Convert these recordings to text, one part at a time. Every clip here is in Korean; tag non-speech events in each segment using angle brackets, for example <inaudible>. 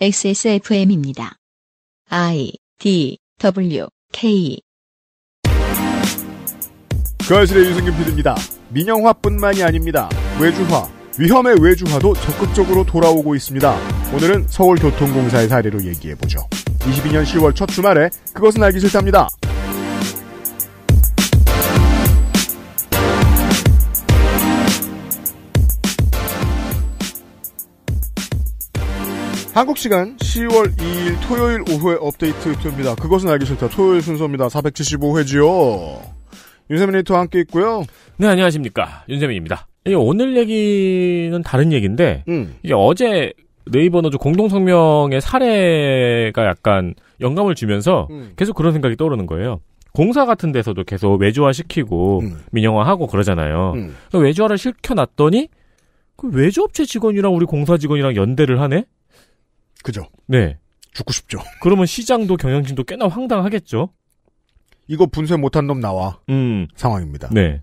XSFM입니다. I D W K 그아실의 유승균 PD입니다. 민영화뿐만이 아닙니다. 외주화, 위험의 외주화도 적극적으로 돌아오고 있습니다. 오늘은 서울교통공사의 사례로 얘기해보죠. 22년 10월 첫 주말에 그것은 알기 싫답니다. 한국 시간 10월 2일 토요일 오후에 업데이트 투입니다. 그것은 알기 싫다. 토요일 순서입니다. 475회지요. 윤세민 리터와 함께 있고요. 네, 안녕하십니까. 윤세민입니다. 오늘 얘기는 다른 얘기인데, 음. 이제 어제 네이버 노조 공동성명의 사례가 약간 영감을 주면서 음. 계속 그런 생각이 떠오르는 거예요. 공사 같은 데서도 계속 외주화 시키고 음. 민영화하고 그러잖아요. 음. 외주화를 시켜놨더니 그 외주업체 직원이랑 우리 공사 직원이랑 연대를 하네? 그죠. 네. 죽고 싶죠. <laughs> 그러면 시장도 경영진도 꽤나 황당하겠죠. 이거 분쇄 못한 놈 나와. 음. 상황입니다. 네.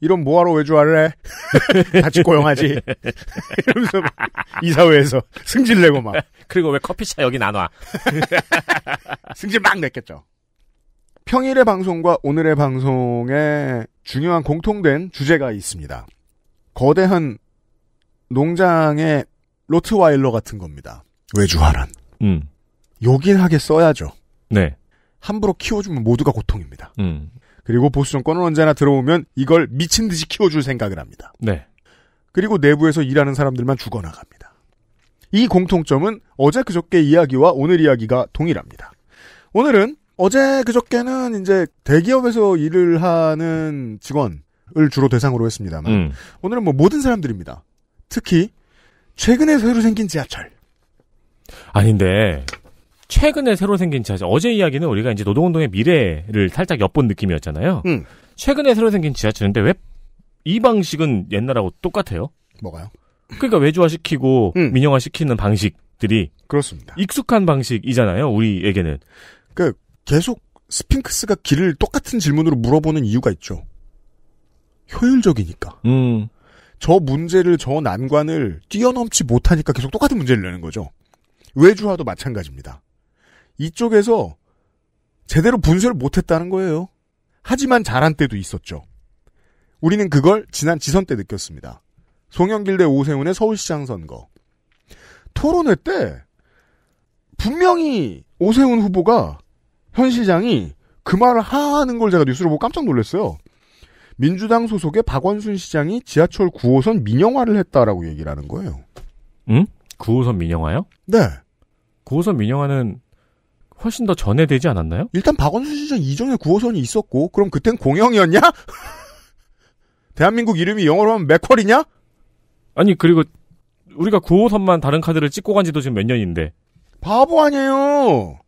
이런 뭐하러 외주할래? <laughs> 같이 고용하지. <laughs> 이러면서 이사회에서 승질 내고 막. 그리고 왜 커피차 여기 나눠? 승질 막 냈겠죠. 평일의 방송과 오늘의 방송에 중요한 공통된 주제가 있습니다. 거대한 농장의 로트와일러 같은 겁니다. 외주화란. 음. 요긴 하게 써야죠. 네. 함부로 키워주면 모두가 고통입니다. 음. 그리고 보수 정권은 언제나 들어오면 이걸 미친 듯이 키워줄 생각을 합니다. 네. 그리고 내부에서 일하는 사람들만 죽어나갑니다. 이 공통점은 어제 그저께 이야기와 오늘 이야기가 동일합니다. 오늘은 어제 그저께는 이제 대기업에서 일을 하는 직원을 주로 대상으로 했습니다만 음. 오늘은 뭐 모든 사람들입니다. 특히 최근에 새로 생긴 지하철. 아닌데 최근에 새로 생긴 지하철 어제 이야기는 우리가 이제 노동운동의 미래를 살짝 엿본 느낌이었잖아요. 음. 최근에 새로 생긴 지하철인데 왜 이 방식은 옛날하고 똑같아요? 뭐가요? 그러니까 외주화시키고 음. 민영화시키는 방식들이 그렇습니다. 익숙한 방식이잖아요. 우리에게는. 그 계속 스핑크스가 길을 똑같은 질문으로 물어보는 이유가 있죠. 효율적이니까. 음. 저 문제를 저 난관을 뛰어넘지 못하니까 계속 똑같은 문제를 내는 거죠. 외주화도 마찬가지입니다. 이쪽에서 제대로 분쇄를 못했다는 거예요. 하지만 잘한 때도 있었죠. 우리는 그걸 지난 지선 때 느꼈습니다. 송영길 대 오세훈의 서울시장 선거. 토론회 때 분명히 오세훈 후보가 현 시장이 그 말을 하는 걸 제가 뉴스를 보고 깜짝 놀랐어요. 민주당 소속의 박원순 시장이 지하철 9호선 민영화를 했다라고 얘기를 하는 거예요. 응? 9호선 민영화요? 네. 9호선 민영화는 훨씬 더 전에 되지 않았나요? 일단 박원순 시장 이전에 9호선이 있었고 그럼 그땐 공영이었냐? <laughs> 대한민국 이름이 영어로 하면 맥퀄이냐? 아니 그리고 우리가 9호선만 다른 카드를 찍고 간 지도 지금 몇 년인데 바보 아니에요.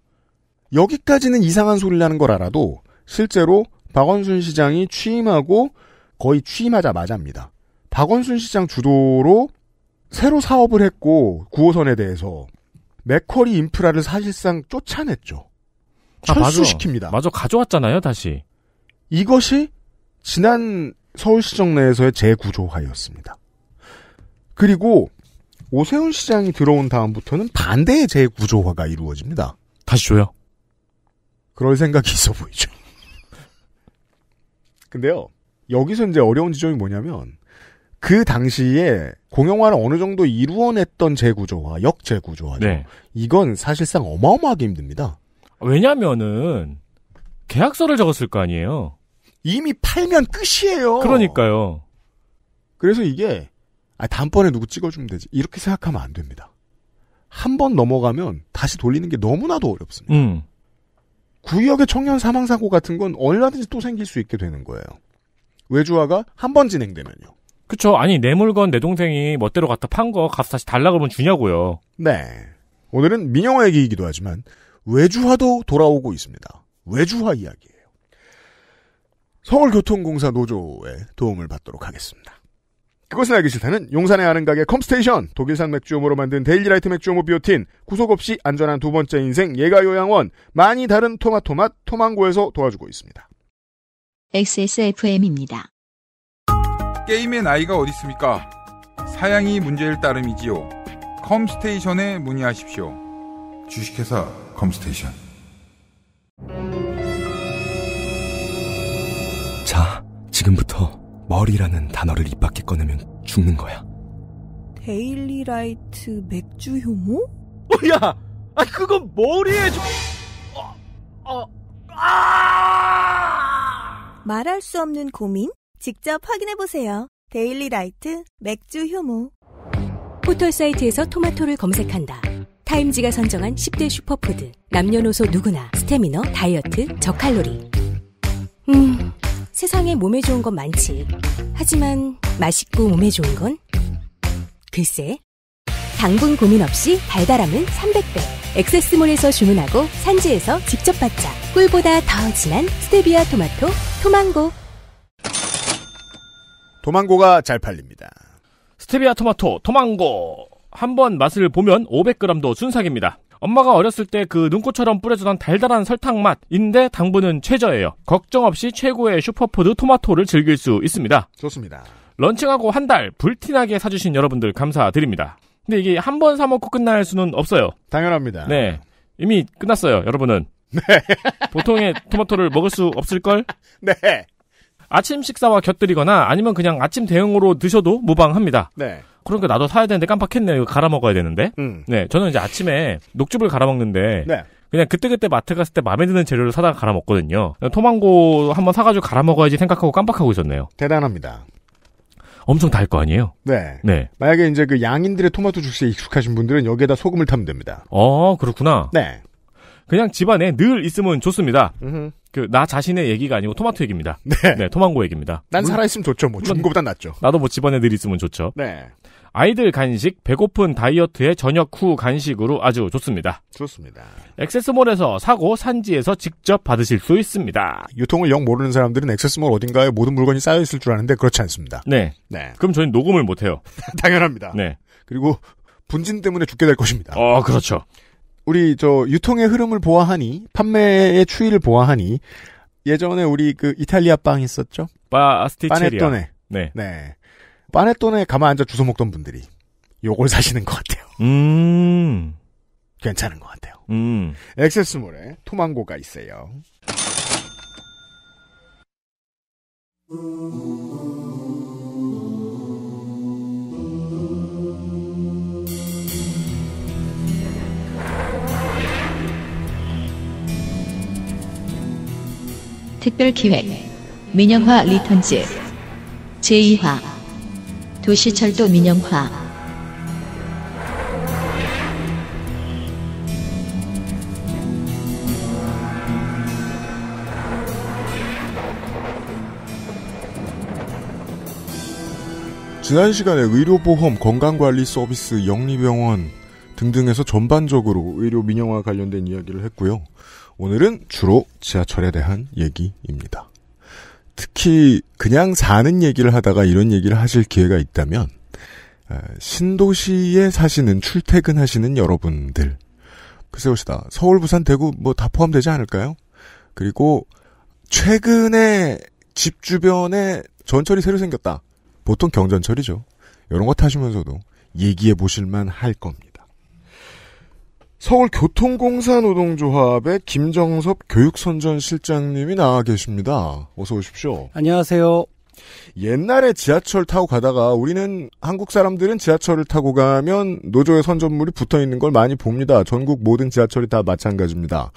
여기까지는 이상한 소리라는 걸 알아도 실제로 박원순 시장이 취임하고 거의 취임하자마자입니다. 박원순 시장 주도로 새로 사업을 했고 9호선에 대해서 맥커리 인프라를 사실상 쫓아냈죠. 아, 철수시킵니다. 맞아 가져왔잖아요 다시. 이것이 지난 서울시정 내에서의 재구조화였습니다. 그리고 오세훈 시장이 들어온 다음부터는 반대의 재구조화가 이루어집니다. 다시 줘요. 그럴 생각이 있어 보이죠. 근데요, 여기서 이제 어려운 지점이 뭐냐면, 그 당시에 공영화를 어느 정도 이루어냈던 재구조와 역재구조화죠. 네. 이건 사실상 어마어마하게 힘듭니다. 왜냐면은, 계약서를 적었을 거 아니에요? 이미 팔면 끝이에요. 그러니까요. 그래서 이게, 아, 다음번에 누구 찍어주면 되지. 이렇게 생각하면 안 됩니다. 한 번 넘어가면 다시 돌리는 게 너무나도 어렵습니다. 음. 구역의 청년 사망 사고 같은 건 얼마든지 또 생길 수 있게 되는 거예요. 외주화가 한 번 진행되면요. 그쵸. 아니 내 물건 내 동생이 멋대로 갖다 판거 가서 다시 달라 그러면 주냐고요. 네. 오늘은 민영화 얘기이기도 하지만 외주화도 돌아오고 있습니다. 외주화 이야기예요. 서울교통공사 노조의 도움을 받도록 하겠습니다. 그것은 알기 싫다는 용산의 아는 가게 컴스테이션 독일산 맥주오모로 만든 데일리라이트 맥주오모 비오틴 구속 없이 안전한 두 번째 인생 예가요양원 많이 다른 토마토맛 토망고에서 도와주고 있습니다. XSFM입니다. 게임의 나이가 어디 있습니까? 사양이 문제일 따름이지요. 컴스테이션에 문의하십시오. 주식회사 컴스테이션. 자, 지금부터 머리라는 단어를 입 밖에 꺼내면 죽는 거야. 데일리라이트 맥주 효모? 뭐야! 아 그건 머리에 좀... 어, 어, 아! 말할 수 없는 고민? 직접 확인해보세요. 데일리라이트 맥주 효모 포털 사이트에서 토마토를 검색한다. 타임지가 선정한 10대 슈퍼푸드. 남녀노소 누구나 스태미너, 다이어트, 저칼로리. 음... 세상에 몸에 좋은 건 많지. 하지만 맛있고 몸에 좋은 건? 글쎄. 당분 고민 없이 달달함은 300배. 액세스몰에서 주문하고 산지에서 직접 받자. 꿀보다 더 진한 스테비아 토마토 토망고. 토망고가 잘 팔립니다. 스테비아 토마토 토망고. 한번 맛을 보면 500g도 순삭입니다. 엄마가 어렸을 때 그 눈꽃처럼 뿌려주던 달달한 설탕 맛인데 당분은 최저예요. 걱정 없이 최고의 슈퍼푸드 토마토를 즐길 수 있습니다. 좋습니다. 런칭하고 한 달 불티나게 사주신 여러분들 감사드립니다. 근데 이게 한 번 사먹고 끝날 수는 없어요. 당연합니다. 네. 이미 끝났어요, 여러분은. 네. <laughs> 보통의 토마토를 먹을 수 없을걸? <laughs> 네. 아침 식사와 곁들이거나 아니면 그냥 아침 대응으로 드셔도 무방합니다. 네. 그러니까 나도 사야 되는데 깜빡했네. 요 이거 갈아 먹어야 되는데. 음. 네, 저는 이제 아침에 녹즙을 갈아 먹는데 네. 그냥 그때그때 마트 갔을 때 마음에 드는 재료를 사다가 갈아 먹거든요. 토망고 한번 사가지고 갈아 먹어야지 생각하고 깜빡하고 있었네요. 대단합니다. 엄청 달 거 아니에요? 네. 네. 만약에 이제 그 양인들의 토마토 주스에 익숙하신 분들은 여기에다 소금을 타면 됩니다. 어, 그렇구나. 네. 그냥 집안에 늘 있으면 좋습니다. 그 나 자신의 얘기가 아니고 토마토 얘기입니다. 네. 네 토망고 얘기입니다. 난 살아있으면 좋죠. 뭐 죽은 것보단 낫죠. 나도 뭐 집안에 늘 있으면 좋죠. 네. 아이들 간식, 배고픈 다이어트의 저녁 후 간식으로 아주 좋습니다. 좋습니다. 액세스몰에서 사고 산지에서 직접 받으실 수 있습니다. 유통을 영 모르는 사람들은 액세스몰 어딘가에 모든 물건이 쌓여 있을 줄 아는데 그렇지 않습니다. 네. 네. 그럼 저희는 녹음을 못 해요. <laughs> 당연합니다. 네. 그리고 분진 때문에 죽게 될 것입니다. 어, 그렇죠. 우리 저 유통의 흐름을 보아하니 판매의 추이를 보아하니 예전에 우리 그 이탈리아 빵 있었죠? 빠 아스티체리아. 네. 네. 빠네돈에 가만 앉아 주워 먹던 분들이 요걸 사시는 것 같아요. 음. 괜찮은 것 같아요. 음. 액세스몰에 토망고가 있어요. 특별 기획 민영화 리턴즈 제2화 도시철도 민영화 지난 시간에 의료보험, 건강관리 서비스, 영리병원 등등에서 전반적으로 의료 민영화 관련된 이야기를 했고요. 오늘은 주로 지하철에 대한 얘기입니다. 특히 그냥 사는 얘기를 하다가 이런 얘기를 하실 기회가 있다면 신도시에 사시는 출퇴근하시는 여러분들 글쎄요시다 서울 부산 대구 뭐 다 포함되지 않을까요? 그리고 최근에 집 주변에 전철이 새로 생겼다. 보통 경전철이죠. 이런 거 타시면서도 얘기해 보실만 할 겁니다. 서울교통공사 노동조합의 김정섭 교육선전실장님이 나와 계십니다. 어서 오십시오. 안녕하세요. 옛날에 지하철 타고 가다가 우리는 한국 사람들은 지하철을 타고 가면 노조의 선전물이 붙어 있는 걸 많이 봅니다. 전국 모든 지하철이 다 마찬가지입니다.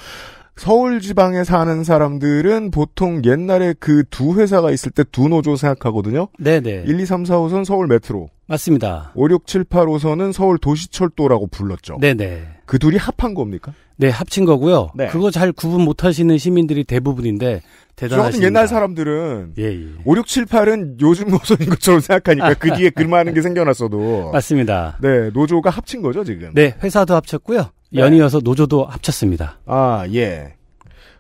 서울 지방에 사는 사람들은 보통 옛날에 그 두 회사가 있을 때 두 노조 생각하거든요. 네네. 1, 2, 3, 4호선 서울 메트로. 맞습니다. 5, 6, 7, 8호선은 서울 도시철도라고 불렀죠. 네네. 그 둘이 합한 겁니까? 네, 합친 거고요. 네. 그거 잘 구분 못 하시는 시민들이 대부분인데 대단하십 옛날 사람들은 예, 예. 5, 6, 7, 8은 요즘 노선인 것처럼 생각하니까 그 뒤에 글만한 게 생겨났어도 <laughs> 맞습니다. 네, 노조가 합친 거죠, 지금. 네, 회사도 합쳤고요. 네. 연이어서 노조도 합쳤습니다. 아, 예.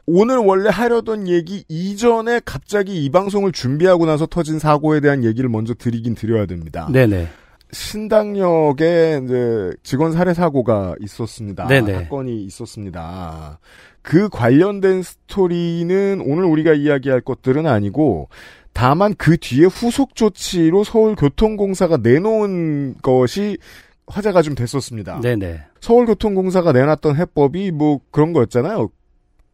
오늘 원래 하려던 얘기 이전에 갑자기 이 방송을 준비하고 나서 터진 사고에 대한 얘기를 먼저 드리긴 드려야 됩니다. 네네. 네. 신당역에 이제 직원 살해 사고가 있었습니다. 네네. 사건이 있었습니다. 그 관련된 스토리는 오늘 우리가 이야기할 것들은 아니고 다만 그 뒤에 후속 조치로 서울교통공사가 내놓은 것이 화제가 좀 됐었습니다. 네네. 서울교통공사가 내놨던 해법이 뭐 그런 거였잖아요.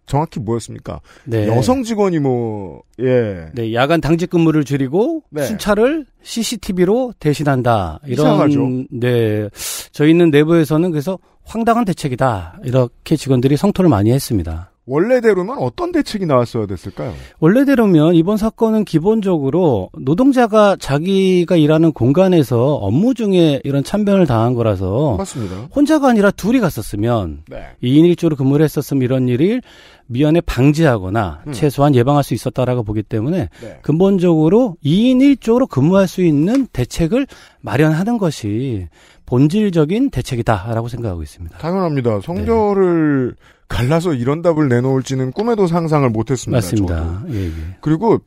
정확히 뭐였습니까? 네. 여성 직원이 뭐, 예. 네, 야간 당직 근무를 줄이고 네. 순찰을 CCTV로 대신한다. 이런. 이상하죠. 네. 저희는 내부에서는 그래서 황당한 대책이다. 이렇게 직원들이 성토를 많이 했습니다. 원래대로면 어떤 대책이 나왔어야 됐을까요? 원래대로면 이번 사건은 기본적으로 노동자가 자기가 일하는 공간에서 업무 중에 이런 참변을 당한 거라서 맞습니다. 혼자가 아니라 둘이 갔었으면 네. 2인 1조로 근무를 했었으면 이런 일을 미연에 방지하거나 음. 최소한 예방할 수 있었다라고 보기 때문에 네. 근본적으로 2인 1조로 근무할 수 있는 대책을 마련하는 것이 본질적인 대책이다라고 생각하고 있습니다. 당연합니다. 네. 성별을 네. 갈라서 이런 답을 내놓을지는 꿈에도 상상을 못했습니다. 맞습니다. 예, 예. 그리고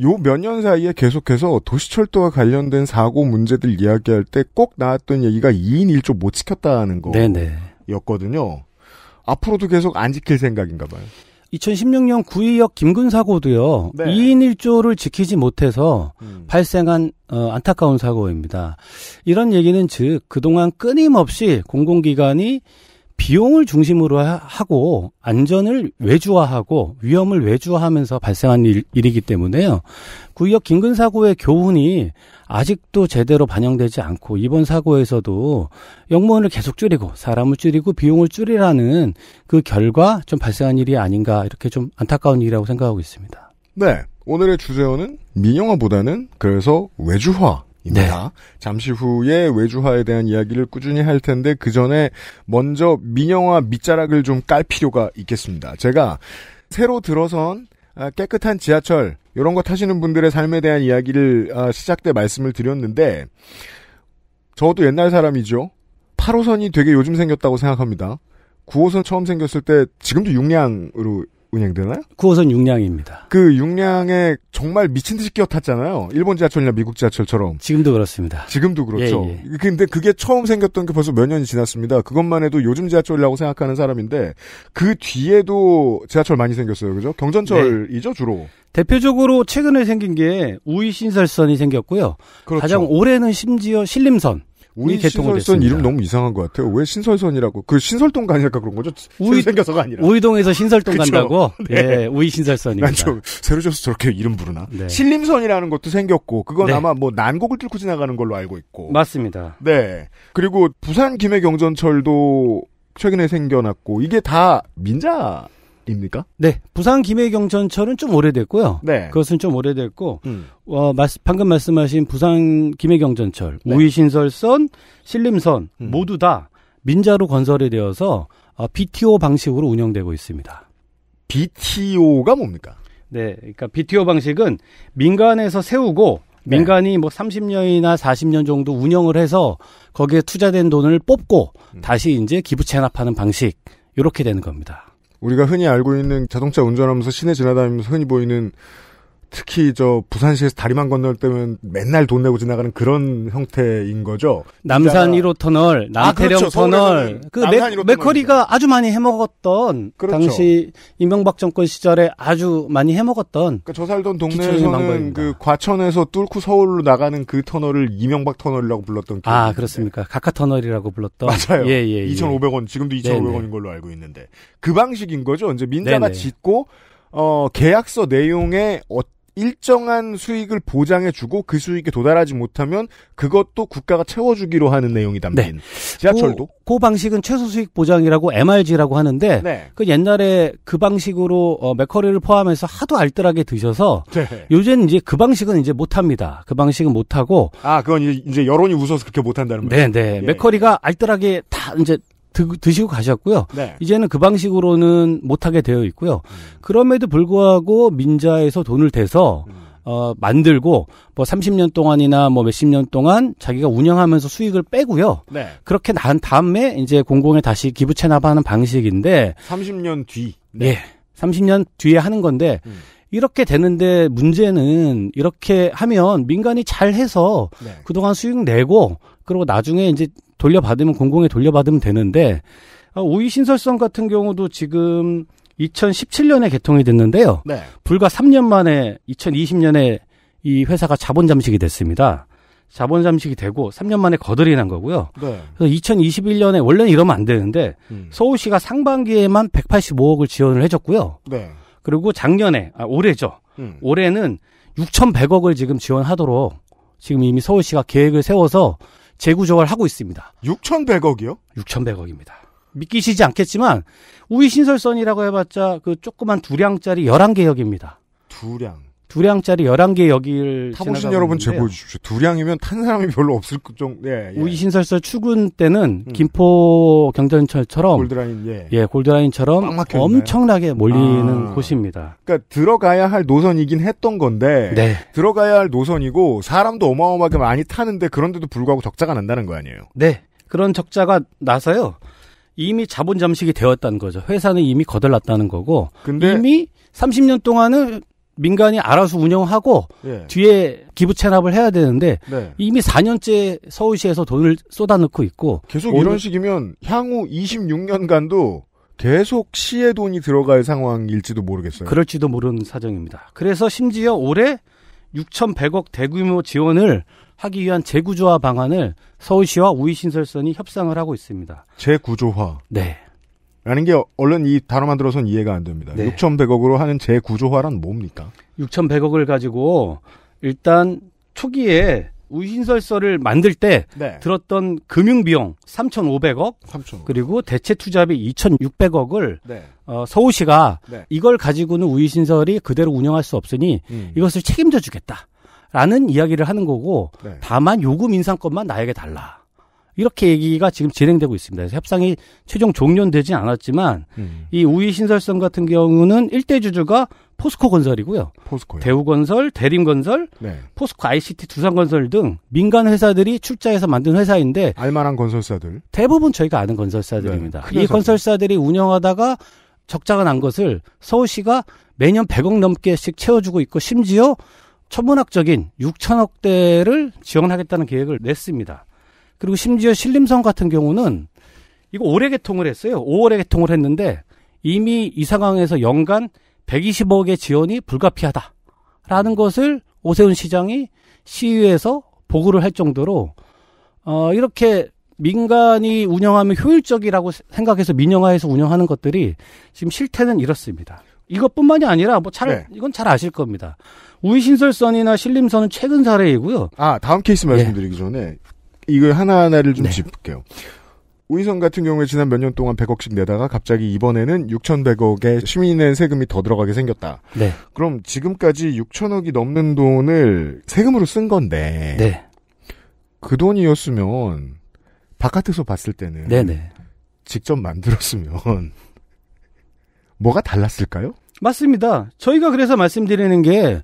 요 몇 년 사이에 계속해서 도시철도와 관련된 사고 문제들 이야기할 때 꼭 나왔던 얘기가 2인 1조 못 지켰다는 네, 네. 거였거든요. 앞으로도 계속 안 지킬 생각인가 봐요. 2016년 구의역 김근 사고도요. 네. 2인 1조를 지키지 못해서 음. 발생한 어, 안타까운 사고입니다. 이런 얘기는 즉 그동안 끊임없이 공공기관이 비용을 중심으로 하고 안전을 외주화하고 위험을 외주화하면서 발생한 일, 이기 때문에요. 구역 그 긴근 사고의 교훈이 아직도 제대로 반영되지 않고 이번 사고에서도 역무원을 계속 줄이고 사람을 줄이고 비용을 줄이라는 그 결과 좀 발생한 일이 아닌가 이렇게 좀 안타까운 일이라고 생각하고 있습니다. 네. 오늘의 주제어는 민영화보다는 그래서 외주화 입니다. 네. 네. 잠시 후에 외주화에 대한 이야기를 꾸준히 할 텐데 그 전에 먼저 민영화 밑자락을 좀 깔 필요가 있겠습니다. 제가 새로 들어선 아, 깨끗한 지하철 이런 거 타시는 분들의 삶에 대한 이야기를 아, 시작 때 말씀을 드렸는데 저도 옛날 사람이죠. 8호선이 되게 요즘 생겼다고 생각합니다. 9호선 처음 생겼을 때 지금도 6량으로 운행되나요? 9호선 6량입니다그6량에 정말 미친 듯이 끼어 탔잖아요. 일본 지하철이나 미국 지하철처럼. 지금도 그렇습니다. 지금도 그렇죠. 예, 예. 근데 그게 처음 생겼던 게 벌써 몇 년이 지났습니다. 그것만 해도 요즘 지하철이라고 생각하는 사람인데 그 뒤에도 지하철 많이 생겼어요. 그죠? 경전철이죠, 네. 주로. 대표적으로 최근에 생긴 게 우이신설선이 생겼고요. 그렇죠. 가장 올해는 심지어 신림선. 우리 신설선 이름 너무 이상한 것 같아요. 왜 신설선이라고? 그 신설동가 아닐까 그런 거죠? 우이 생겨서가 아니라. 우이동에서 신설동 그쵸? 간다고? <laughs> 네. 예, 우이 신설선이니다 난좀 세로져서 저렇게 이름 부르나? 네. 신림선이라는 것도 생겼고 그건 네. 아마 뭐 난곡을 뚫고 지나가는 걸로 알고 있고. 맞습니다. 네. 그리고 부산 김해 경전철도 최근에 생겨났고 이게 다 민자 입니까? 네, 부산 김해경전철은 좀 오래됐고요. 네. 그것은 좀 오래됐고, 음. 어, 말씀, 방금 말씀하신 부산 김해경전철, 네. 우이신설선, 신림선 음. 모두 다 민자로 건설이 되어서 어, BTO 방식으로 운영되고 있습니다. BTO가 뭡니까? 네, 그러니까 BTO 방식은 민간에서 세우고 네. 민간이 뭐 30년이나 40년 정도 운영을 해서 거기에 투자된 돈을 뽑고 음. 다시 이제 기부 체납하는 방식 이렇게 되는 겁니다. 우리가 흔히 알고 있는 자동차 운전하면서 시내 지나다니면서 흔히 보이는 특히 저 부산시에서 다리만 건널 때면 맨날 돈 내고 지나가는 그런 형태인 거죠. 남산 1호 터널, 아, 남태령 아, 그렇죠. 터널, 그 맥, 커리가 아주 많이 해먹었던 그렇죠. 당시 이명박 정권 시절에 아주 많이 해먹었던. 그저 그러니까 살던 동네에서는 그 과천에서 뚫고 서울로 나가는 그 터널을 이명박 터널이라고 불렀던. 아 그렇습니까? 각카 터널이라고 불렀던. 맞아요. 예, 예, 예. 2,500원 지금도 2,500원인 걸로 알고 있는데 그 방식인 거죠. 이제 민자가 짓고 어, 계약서 내용에 어떤 일정한 수익을 보장해주고 그 수익에 도달하지 못하면 그것도 국가가 채워주기로 하는 내용이 담긴 네. 지하철도. 그, 그, 방식은 최소 수익 보장이라고 MRG라고 하는데 네. 그 옛날에 그 방식으로 어, 맥커리를 포함해서 하도 알뜰하게 드셔서 네. 요즘 이제 그 방식은 이제 못합니다. 그 방식은 못하고 아 그건 이제 여론이 웃어서 그렇게 못한다는 거예 네, 네네 예. 맥커리가 알뜰하게 다 이제 드, 시고 가셨고요. 네. 이제는 그 방식으로는 못하게 되어 있고요. 음. 그럼에도 불구하고 민자에서 돈을 대서 음. 어, 만들고 뭐 30년 동안이나 뭐 몇십 년 동안 자기가 운영하면서 수익을 빼고요. 네. 그렇게 난 다음에 이제 공공에 다시 기부 채납하는 방식인데 30년 뒤. 네. 예. 30년 뒤에 하는 건데 음. 이렇게 되는데 문제는 이렇게 하면 민간이 잘 해서 네. 그동안 수익 내고 그리고 나중에 이제 돌려받으면 공공에 돌려받으면 되는데 아, 우이 신설성 같은 경우도 지금 2017년에 개통이 됐는데요. 네. 불과 3년 만에 2020년에 이 회사가 자본 잠식이 됐습니다. 자본 잠식이 되고 3년 만에 거들이 난 거고요. 네. 그래서 2021년에 원래는 이러면 안 되는데 음. 서울시가 상반기에만 185억을 지원을 해줬고요. 네. 그리고 작년에 아, 올해죠. 음. 올해는 6,100억을 지금 지원하도록 지금 이미 서울시가 계획을 세워서 재구조화를 하고 있습니다. 6,100억이요? 6,100억입니다. 믿기시지 않겠지만 우이 신설선이라고 해봤자 그 조그만 두량짜리 11개역입니다. 두량. 두량짜리 11개 여기를 타보신 여러분 제보 주십시오. 두량이면 탄 사람이 별로 없을 정도. 예, 예. 우리신설설 출근 때는 음. 김포 경전철처럼 골드라인 예. 예 골드라인처럼 엄청나게 몰리는 아. 곳입니다. 그러니까 들어가야 할 노선이긴 했던 건데 네. 들어가야 할 노선이고 사람도 어마어마하게 많이 타는데 그런데도 불구하고 적자가 난다는 거 아니에요. 네. 그런 적자가 나서요. 이미 자본 잠식이 되었다는 거죠. 회사는 이미 거덜났다는 거고 근데 이미 30년 동안은 민간이 알아서 운영하고 예. 뒤에 기부 체납을 해야 되는데 네. 이미 4년째 서울시에서 돈을 쏟아넣고 있고 계속 오늘... 이런 식이면 향후 26년간도 계속 시의 돈이 들어갈 상황일지도 모르겠어요. 그럴지도 모르는 사정입니다. 그래서 심지어 올해 6,100억 대규모 지원을 하기 위한 재구조화 방안을 서울시와 우이신설선이 협상을 하고 있습니다. 재구조화. 네. 라는 게 얼른 이 단어만 들어선 이해가 안 됩니다. 네. 6,100억으로 하는 재구조화란 뭡니까? 6,100억을 가지고 일단 초기에 우신설서를 만들 때 네. 들었던 금융비용 3,500억, 3,500억, 그리고 대체 투자비 2,600억을 네. 어, 서울시가 네. 이걸 가지고는 우신설이 그대로 운영할 수 없으니 음. 이것을 책임져 주겠다. 라는 이야기를 하는 거고 네. 다만 요금 인상권만 나에게 달라. 이렇게 얘기가 지금 진행되고 있습니다. 그래서 협상이 최종 종료되진 않았지만 음. 이 우위 신설성 같은 경우는 일대 주주가 포스코 건설이고요. 포스코 대우건설, 대림건설, 네. 포스코 ICT 두산건설 등 민간 회사들이 출자해서 만든 회사인데 알만한 건설사들 대부분 저희가 아는 건설사들입니다. 네. 이 건설사들이 운영하다가 적자가 난 것을 서울시가 매년 100억 넘게씩 채워주고 있고 심지어 천문학적인 6천억 대를 지원하겠다는 계획을 냈습니다. 그리고 심지어 신림성 같은 경우는 이거 올해 개통을 했어요. 5월에 개통을 했는데 이미 이 상황에서 연간 120억의 지원이 불가피하다라는 것을 오세훈 시장이 시위에서 보고를 할 정도로 어 이렇게 민간이 운영하면 효율적이라고 생각해서 민영화해서 운영하는 것들이 지금 실태는 이렇습니다. 이것뿐만이 아니라 뭐잘 네. 이건 잘 아실 겁니다. 우이신설선이나 신림선은 최근 사례이고요. 아 다음 케이스 말씀드리기 예. 전에 이걸 하나하나를 좀 네. 짚을게요. 우희선 같은 경우에 지난 몇 년 동안 100억씩 내다가 갑자기 이번에는 6,100억에 시민의 세금이 더 들어가게 생겼다. 네. 그럼 지금까지 6천억이 넘는 돈을 세금으로 쓴 건데 네. 그 돈이었으면 바깥에서 봤을 때는 네네. 네. 직접 만들었으면 <laughs> 뭐가 달랐을까요? 맞습니다. 저희가 그래서 말씀드리는 게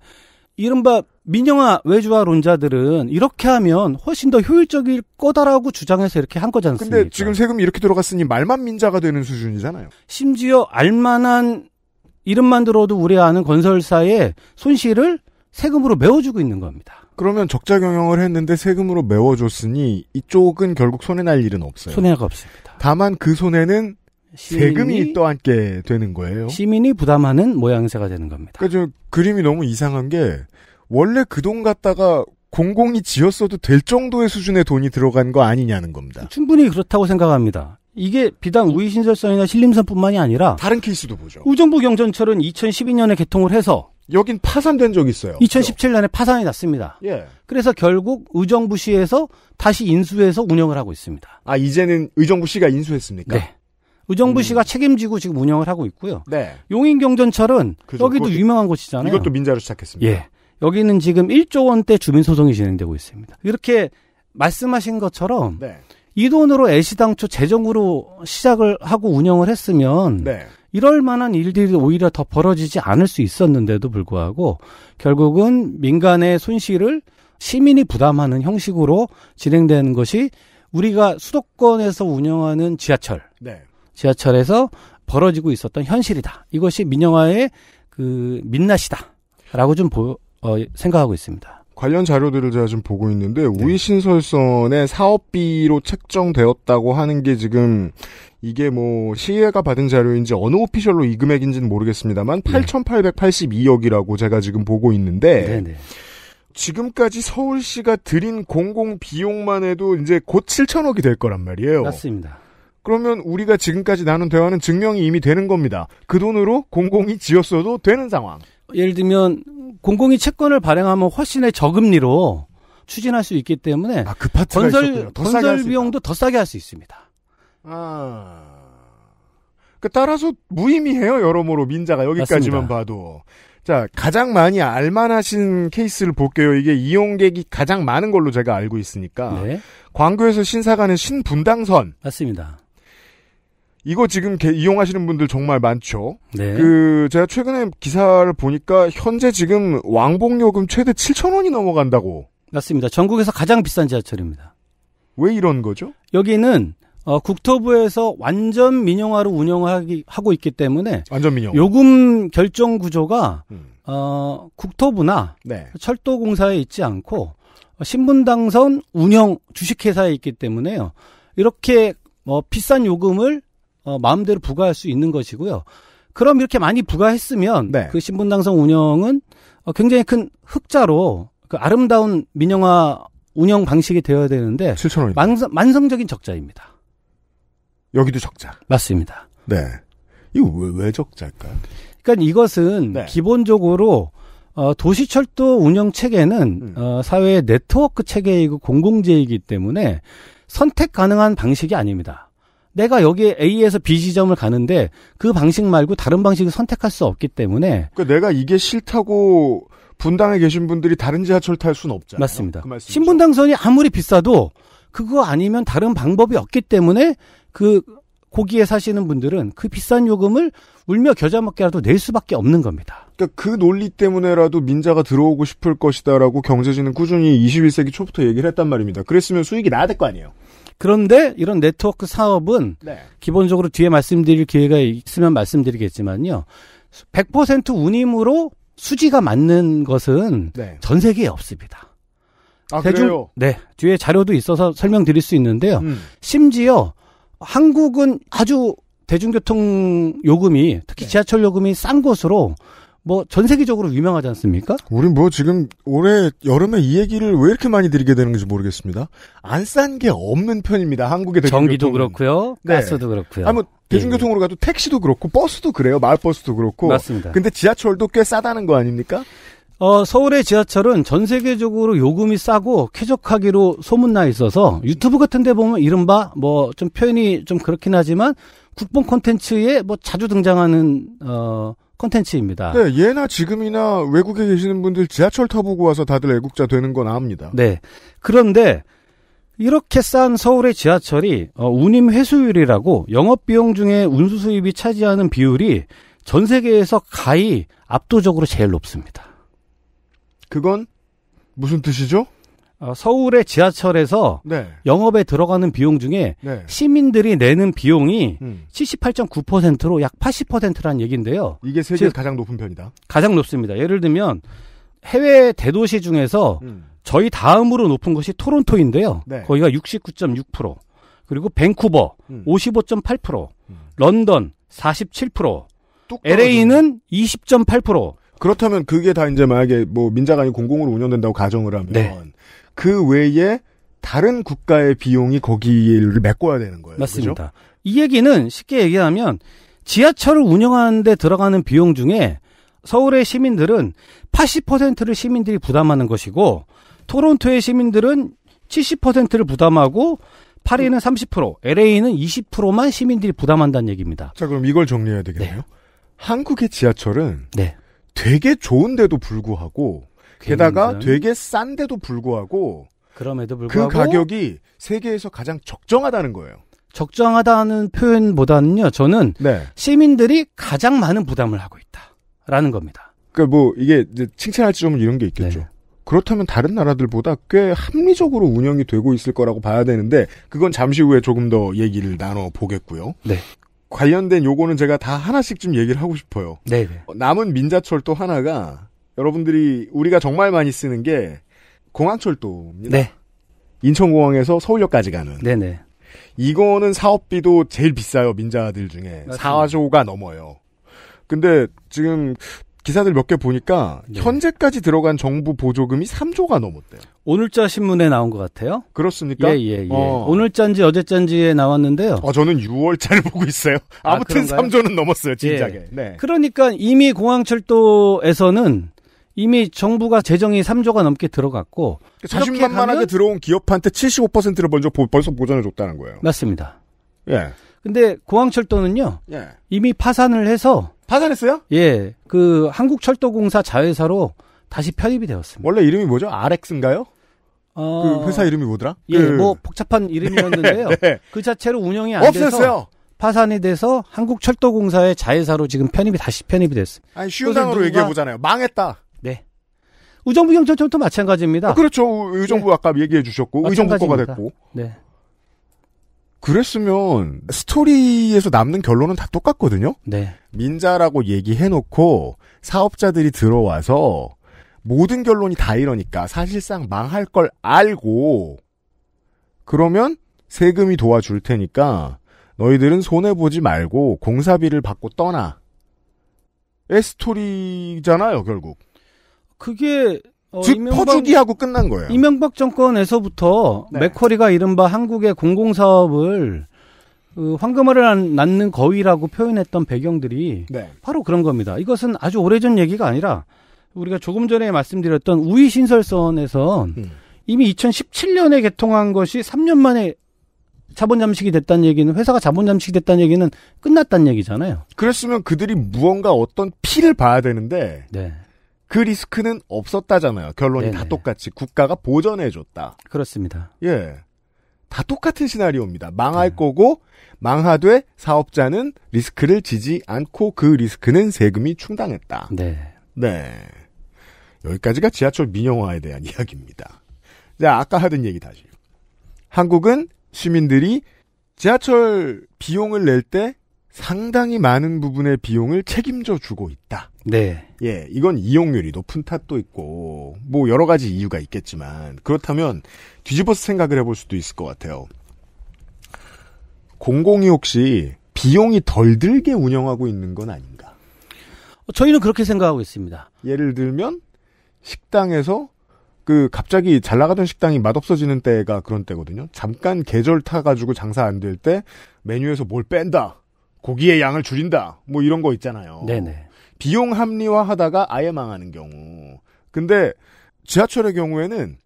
이른바 민영화 외주화론자들은 이렇게 하면 훨씬 더 효율적일 거다라고 주장해서 이렇게 한거잖아요 근데 지금 세금이 이렇게 들어갔으니 말만 민자가 되는 수준이잖아요. 심지어 알만한 이름만 들어도 우리 아는 건설사의 손실을 세금으로 메워주고 있는 겁니다. 그러면 적자 경영을 했는데 세금으로 메워줬으니 이쪽은 결국 손해날 일은 없어요. 손해가 없습니다. 다만 그 손해는 세금이 또 함께 되는 거예요. 시민이 부담하는 모양새가 되는 겁니다. 그러니까 그림이 너무 이상한 게 원래 그 돈 갖다가 공공이 지었어도 될 정도의 수준의 돈이 들어간 거 아니냐는 겁니다. 충분히 그렇다고 생각합니다. 이게 비단 우이신설선이나 신림선뿐만이 아니라 다른 케이스도 보죠. 우정부 경전철은 2012년에 개통을 해서 여긴 파산된 적이 있어요. 2017년에 파산이 났습니다. 예. 그래서 결국 의정부시에서 다시 인수해서 운영을 하고 있습니다. 아 이제는 의정부시가 인수했습니까? 네. 의정부시가 음. 책임지고 지금 운영을 하고 있고요. 네. 용인경전철은 그죠. 여기도 그것도, 유명한 곳이잖아요. 이것도 민자로 시작했습니다. 예. 여기는 지금 1조 원대 주민소송이 진행되고 있습니다. 이렇게 말씀하신 것처럼 네. 이 돈으로 애시당초 재정으로 시작을 하고 운영을 했으면 네. 이럴 만한 일들이 오히려 더 벌어지지 않을 수 있었는데도 불구하고 결국은 민간의 손실을 시민이 부담하는 형식으로 진행되는 것이 우리가 수도권에서 운영하는 지하철, 네. 지하철에서 벌어지고 있었던 현실이다. 이것이 민영화의 그 민낯이다라고 좀 보, 어, 생각하고 있습니다. 관련 자료들을 제가 좀 보고 있는데 네. 우이신설선의 사업비로 책정되었다고 하는 게 지금 이게 뭐 시의회가 받은 자료인지 어느 오피셜로 이 금액인지는 모르겠습니다만 네. 8,882억이라고 제가 지금 보고 있는데 네, 네, 지금까지 서울시가 들인 공공 비용만 해도 이제 곧 7천억이 될 거란 말이에요. 맞습니다. 그러면 우리가 지금까지 나눈 대화는 증명이 이미 되는 겁니다. 그 돈으로 공공이 지었어도 되는 상황. 예를 들면 공공이 채권을 발행하면 훨씬의 저금리로 추진할 수 있기 때문에 아, 그 건설 건설 비용도 더 싸게 할 수 있습니다. 아. 그 따라서 무의미해요 여러모로 민자가 여기까지만 맞습니다. 봐도 자 가장 많이 알만하신 케이스를 볼게요 이게 이용객이 가장 많은 걸로 제가 알고 있으니까 네. 광교에서 신사가는 신분당선 맞습니다 이거 지금 개, 이용하시는 분들 정말 많죠. 네. 그 제가 최근에 기사를 보니까 현재 지금 왕복 요금 최대 7천 원이 넘어간다고. 맞습니다. 전국에서 가장 비싼 지하철입니다. 왜 이런 거죠? 여기는 어, 국토부에서 완전 민영화로 운영하고 있기 때문에 완전 민영 요금 결정 구조가 음. 어, 국토부나 네. 철도공사에 있지 않고 신분당선 운영 주식회사에 있기 때문에요. 이렇게 뭐 비싼 요금을 어, 마음대로 부과할 수 있는 것이고요. 그럼 이렇게 많이 부과했으면 네. 그 신분당선 운영은 어, 굉장히 큰 흑자로 그 아름다운 민영화 운영 방식이 되어야 되는데 7 0 만성, 만성적인 적자입니다. 여기도 적자. 맞습니다. 네. 이거 왜, 왜 적자일까요? 그러니까 이것은 네. 기본적으로 어, 도시철도 운영 체계는 음. 어, 사회의 네트워크 체계이고 공공재이기 때문에 선택 가능한 방식이 아닙니다. 내가 여기 A에서 B 지점을 가는데 그 방식 말고 다른 방식을 선택할 수 없기 때문에 그러니까 내가 이게 싫다고 분당에 계신 분들이 다른 지하철 탈 수는 없잖아요. 맞습니다. 그 신분당선이 아무리 비싸도 그거 아니면 다른 방법이 없기 때문에 그 고기에 사시는 분들은 그 비싼 요금을 울며 겨자 먹기라도 낼 수밖에 없는 겁니다. 그러니까 그 논리 때문에라도 민자가 들어오고 싶을 것이다라고 경제진은 꾸준히 21세기 초부터 얘기를 했단 말입니다. 그랬으면 수익이 나야 될 거 아니에요. 그런데 이런 네트워크 사업은 네. 기본적으로 뒤에 말씀드릴 기회가 있으면 말씀드리겠지만요. 100% 운임으로 수지가 맞는 것은 네. 전 세계에 없습니다. 아, 대중, 그래요? 네. 뒤에 자료도 있어서 설명드릴 수 있는데요. 음. 심지어 한국은 아주 대중교통 요금이 특히 네. 지하철 요금이 싼 곳으로 뭐전 세계적으로 유명하지 않습니까? 우리 뭐 지금 올해 여름에 이 얘기를 왜 이렇게 많이 드리게 되는지 모르겠습니다. 안 싼 게 없는 편입니다. 한국의 전기도 그렇고요, 네. 가스도 그렇고요. 아뭐 대중교통으로 예, 예. 가도 택시도 그렇고 버스도 그래요. 마을버스도 그렇고. 맞습니다. 근데 지하철도 꽤 싸다는 거 아닙니까? 어, 서울의 지하철은 전 세계적으로 요금이 싸고 쾌적하기로 소문나 있어서 유튜브 같은 데 보면 이른바 뭐 좀 표현이 좀 그렇긴 하지만 국뽕 콘텐츠에 뭐 자주 등장하는 어 콘텐츠입니다. 네, 예나 지금이나 외국에 계시는 분들 지하철 타보고 와서 다들 애국자 되는 건 압니다. 네. 그런데 이렇게 싼 서울의 지하철이 어, 운임 회수율이라고 영업 비용 중에 운수 수입이 차지하는 비율이 전 세계에서 가히 압도적으로 제일 높습니다. 그건 무슨 뜻이죠? 어, 서울의 지하철에서 네. 영업에 들어가는 비용 중에 네. 시민들이 내는 비용이 음. 78.9%로 약 80%라는 얘기인데요. 이게 세계 에서 가장 높은 편이다. 가장 높습니다. 예를 들면 해외 대도시 중에서 음. 저희 다음으로 높은 것이 토론토인데요. 네. 거기가 69.6%, 그리고 밴쿠버 음. 55.8%, 음. 런던 47%, LA는 20.8%. 그렇다면 그게 다 이제 만약에 뭐 민자간이 공공으로 운영된다고 가정을 하면 네. 그 외에 다른 국가의 비용이 거기를 메꿔야 되는 거예요. 맞습니다. 그렇죠? 이 얘기는 쉽게 얘기하면 지하철을 운영하는데 들어가는 비용 중에 서울의 시민들은 80%를 시민들이 부담하는 것이고 토론토의 시민들은 70%를 부담하고 파리는 30%, LA는 20%만 시민들이 부담한다는 얘기입니다. 자, 그럼 이걸 정리해야 되겠네요. 네. 한국의 지하철은 네. 되게 좋은데도 불구하고 게다가 되게 싼데도 불구하고 그럼에도 그 불구하고 그 가격이 세계에서 가장 적정하다는 거예요. 적정하다는 표현보다는요, 저는 네. 시민들이 가장 많은 부담을 하고 있다라는 겁니다. 그러니까 뭐 이게 칭찬할지 좀 이런 게 있겠죠. 네. 그렇다면 다른 나라들보다 꽤 합리적으로 운영이 되고 있을 거라고 봐야 되는데 그건 잠시 후에 조금 더 얘기를 나눠 보겠고요. 네. 관련된 요거는 제가 다 하나씩 좀 얘기를 하고 싶어요. 네. 네. 남은 민자철또 하나가 여러분들이 우리가 정말 많이 쓰는 게 공항철도입니다. 네. 인천공항에서 서울역까지 가는. 네네. 이거는 사업비도 제일 비싸요 민자들 중에 4조가 넘어요. 근데 지금 기사들 몇 개 보니까 네. 현재까지 들어간 정부 보조금이 3조가 넘었대요. 오늘자 신문에 나온 것 같아요. 그렇습니까? 예예 예, 예. 어. 오늘자인지 어제자인지에 나왔는데요. 어, 저는 6월자를 <laughs> 보고 있어요. 아, 아무튼 아, 3조는 넘었어요 진작에. 예. 네. 그러니까 이미 공항철도에서는 이미 정부가 재정이 3조가 넘게 들어갔고 그러니까 자신만만하게 들어온 기업한테 75%를 먼저 보, 벌써 보전해 줬다는 거예요. 맞습니다. 예. 근데 공항철도는요. 예. 이미 파산을 해서 파산했어요? 예. 그 한국철도공사 자회사로 다시 편입이 되었습니다. 원래 이름이 뭐죠? RX인가요? 어... 그 회사 이름이 뭐더라? 예, 그... 뭐 복잡한 이름이었는데요. <laughs> 네, 네. 그 자체로 운영이 안 없앴어요. 돼서 파산이 돼서 한국철도공사의 자회사로 지금 편입이 다시 편입이 됐습니다. 아니 쉬운 단어로 얘기해 보잖아요. 망했다. 의정부 경찰청도 마찬가지입니다. 아, 그렇죠. 의정부 네. 아까 얘기해 주셨고 마찬가지입니다. 의정부 거가 됐고. 네. 그랬으면 스토리에서 남는 결론은 다 똑같거든요. 네. 민자라고 얘기해 놓고 사업자들이 들어와서 모든 결론이 다 이러니까 사실상 망할 걸 알고 그러면 세금이 도와줄 테니까 너희들은 손해 보지 말고 공사비를 받고 떠나. 의 스토리잖아요, 결국. 그게 어, 즉 이명박, 퍼주기하고 끝난 거예요. 이명박 정권에서부터 네. 맥커리가 이른바 한국의 공공사업을 그 황금알을 낳는 거위라고 표현했던 배경들이 네. 바로 그런 겁니다. 이것은 아주 오래전 얘기가 아니라 우리가 조금 전에 말씀드렸던 우이 신설선에서 음. 이미 2017년에 개통한 것이 3년 만에 자본 잠식이 됐다는 얘기는 회사가 자본 잠식이 됐다는 얘기는 끝났다는 얘기잖아요. 그랬으면 그들이 무언가 어떤 피를 봐야 되는데 네. 그 리스크는 없었다잖아요. 결론이 네네. 다 똑같이 국가가 보전해줬다. 그렇습니다. 예. 다 똑같은 시나리오입니다. 망할 네. 거고 망하되 사업자는 리스크를 지지 않고 그 리스크는 세금이 충당했다. 네. 네. 여기까지가 지하철 민영화에 대한 <laughs> 이야기입니다. 자, 아까 하던 얘기 다시. 한국은 시민들이 지하철 비용을 낼때 상당히 많은 부분의 비용을 책임져 주고 있다. 네. 예, 이건 이용률이 높은 탓도 있고, 뭐 여러 가지 이유가 있겠지만, 그렇다면 뒤집어서 생각을 해볼 수도 있을 것 같아요. 공공이 혹시 비용이 덜 들게 운영하고 있는 건 아닌가? 어, 저희는 그렇게 생각하고 있습니다. 예를 들면, 식당에서 그 갑자기 잘 나가던 식당이 맛없어지는 때가 그런 때거든요. 잠깐 계절 타가지고 장사 안 될 때 메뉴에서 뭘 뺀다. 고기의 양을 줄인다. 뭐 이런 거 있잖아요. 네네. 비용 합리화 하다가 아예 망하는 경우. 근데 지하철의 경우에는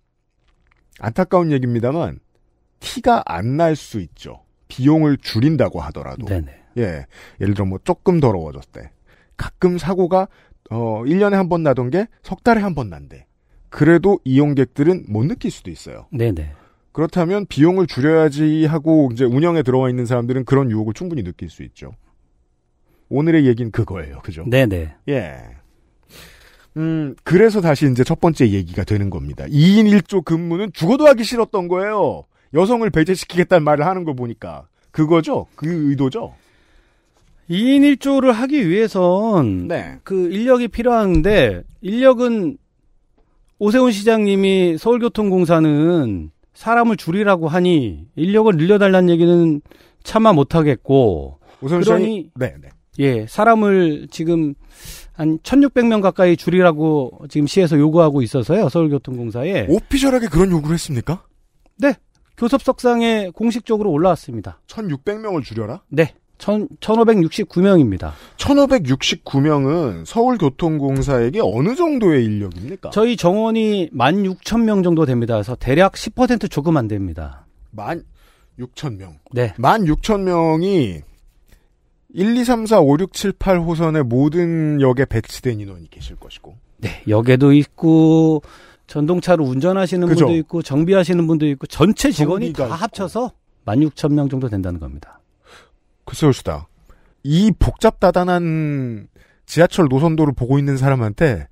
안타까운 얘기입니다만 티가 안 날 수 있죠. 비용을 줄인다고 하더라도. 네네. 예. 예를 들어 뭐 조금 더러워졌대. 가끔 사고가 어 1년에 한 번 나던 게 석 달에 한 번 난대. 그래도 이용객들은 못 느낄 수도 있어요. 네네. 그렇다면 비용을 줄여야지 하고 이제 운영에 들어와 있는 사람들은 그런 유혹을 충분히 느낄 수 있죠. 오늘의 얘기는 그거예요. 그죠? 네네. 네. 예. 음, 그래서 다시 이제 첫 번째 얘기가 되는 겁니다. 2인 1조 근무는 죽어도 하기 싫었던 거예요. 여성을 배제시키겠다는 말을 하는 거 보니까. 그거죠? 그 의도죠? 2인 1조를 하기 위해선 네. 그 인력이 필요한데 인력은 오세훈 시장님이 서울교통공사는 사람을 줄이라고 하니 인력을 늘려달라는 얘기는 차마 못하겠고 우선 그러니 네, 네. 예 사람을 지금 한 1,600명 가까이 줄이라고 지금 시에서 요구하고 있어서요 서울교통공사에 오피셜하게 그런 요구를 했습니까? 네 교섭석상에 공식적으로 올라왔습니다. 1,600명을 줄여라? 네. 1569명입니다. 1569명은 서울교통공사에게 어느 정도의 인력입니까? 저희 정원이 16,000명 정도 됩니다. 그래서 대략 10% 조금 안 됩니다. 16,000명. 네. 16,000명이 1, 2, 3, 4, 5, 6, 7, 8 호선의 모든 역에 배치된 인원이 계실 것이고. 네, 역에도 있고 전동차로 운전하시는 그죠? 분도 있고 정비하시는 분도 있고 전체 직원이 다 있고. 합쳐서 16,000명 정도 된다는 겁니다. 글쎄요, 수다. 이 복잡다단한 지하철 노선도를 보고 있는 사람한테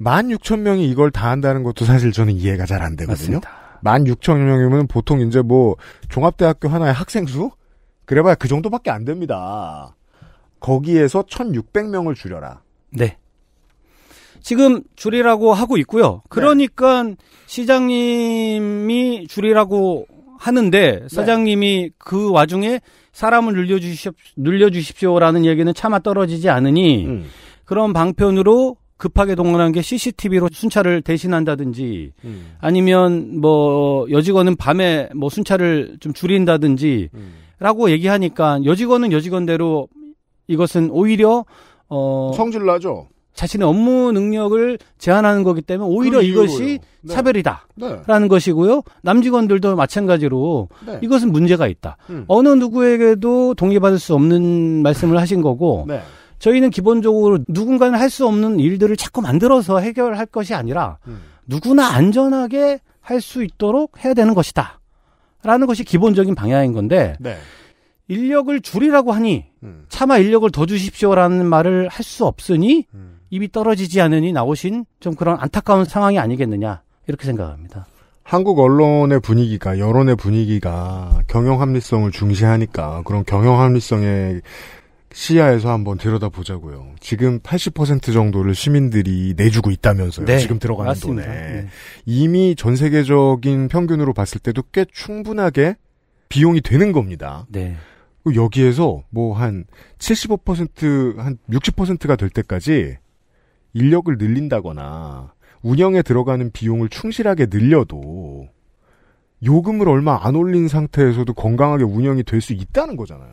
16,000명이 이걸 다 한다는 것도 사실 저는 이해가 잘 안 되거든요. 16,000명이면 보통 이제 뭐 종합대학교 하나의 학생 수? 그래봐야 그 정도밖에 안 됩니다. 거기에서 1,600명을 줄여라. 네. 지금 줄이라고 하고 있고요. 네. 그러니까 네. 시장님이 줄이라고 하는데 사장님이 네. 그 와중에 사람을 늘려주십시오, 늘려주십시오라는 얘기는 차마 떨어지지 않으니 음. 그런 방편으로 급하게 동원한 게 CCTV로 순찰을 대신한다든지 음. 아니면 뭐 여직원은 밤에 뭐 순찰을 좀 줄인다든지 음. 라고 얘기하니까 여직원은 여직원대로 이것은 오히려 어 성질 나죠. 자신의 업무 능력을 제한하는 거기 때문에 오히려 이것이 네. 차별이다라는 네. 것이고요. 남직원들도 마찬가지로 네. 이것은 문제가 있다. 음. 어느 누구에게도 동의받을 수 없는 말씀을 하신 거고 <laughs> 네. 저희는 기본적으로 누군가는 할 수 없는 일들을 자꾸 만들어서 해결할 것이 아니라 음. 누구나 안전하게 할 수 있도록 해야 되는 것이다. 라는 것이 기본적인 방향인 건데 네. 인력을 줄이라고 하니 음. 차마 인력을 더 주십시오라는 말을 할 수 없으니 음. 입이 떨어지지 않으니 나오신 좀 그런 안타까운 상황이 아니겠느냐 이렇게 생각합니다. 한국 언론의 분위기가 여론의 분위기가 경영 합리성을 중시하니까 그런 경영 합리성의 시야에서 한번 들여다보자고요. 지금 80% 정도를 시민들이 내주고 있다면서요. 네, 지금 들어가는 맞습니다. 돈에. 네. 이미 전 세계적인 평균으로 봤을 때도 꽤 충분하게 비용이 되는 겁니다. 네. 여기에서 뭐 한 75%, 한 60%가 될 때까지 인력을 늘린다거나 운영에 들어가는 비용을 충실하게 늘려도 요금을 얼마 안 올린 상태에서도 건강하게 운영이 될 수 있다는 거잖아요.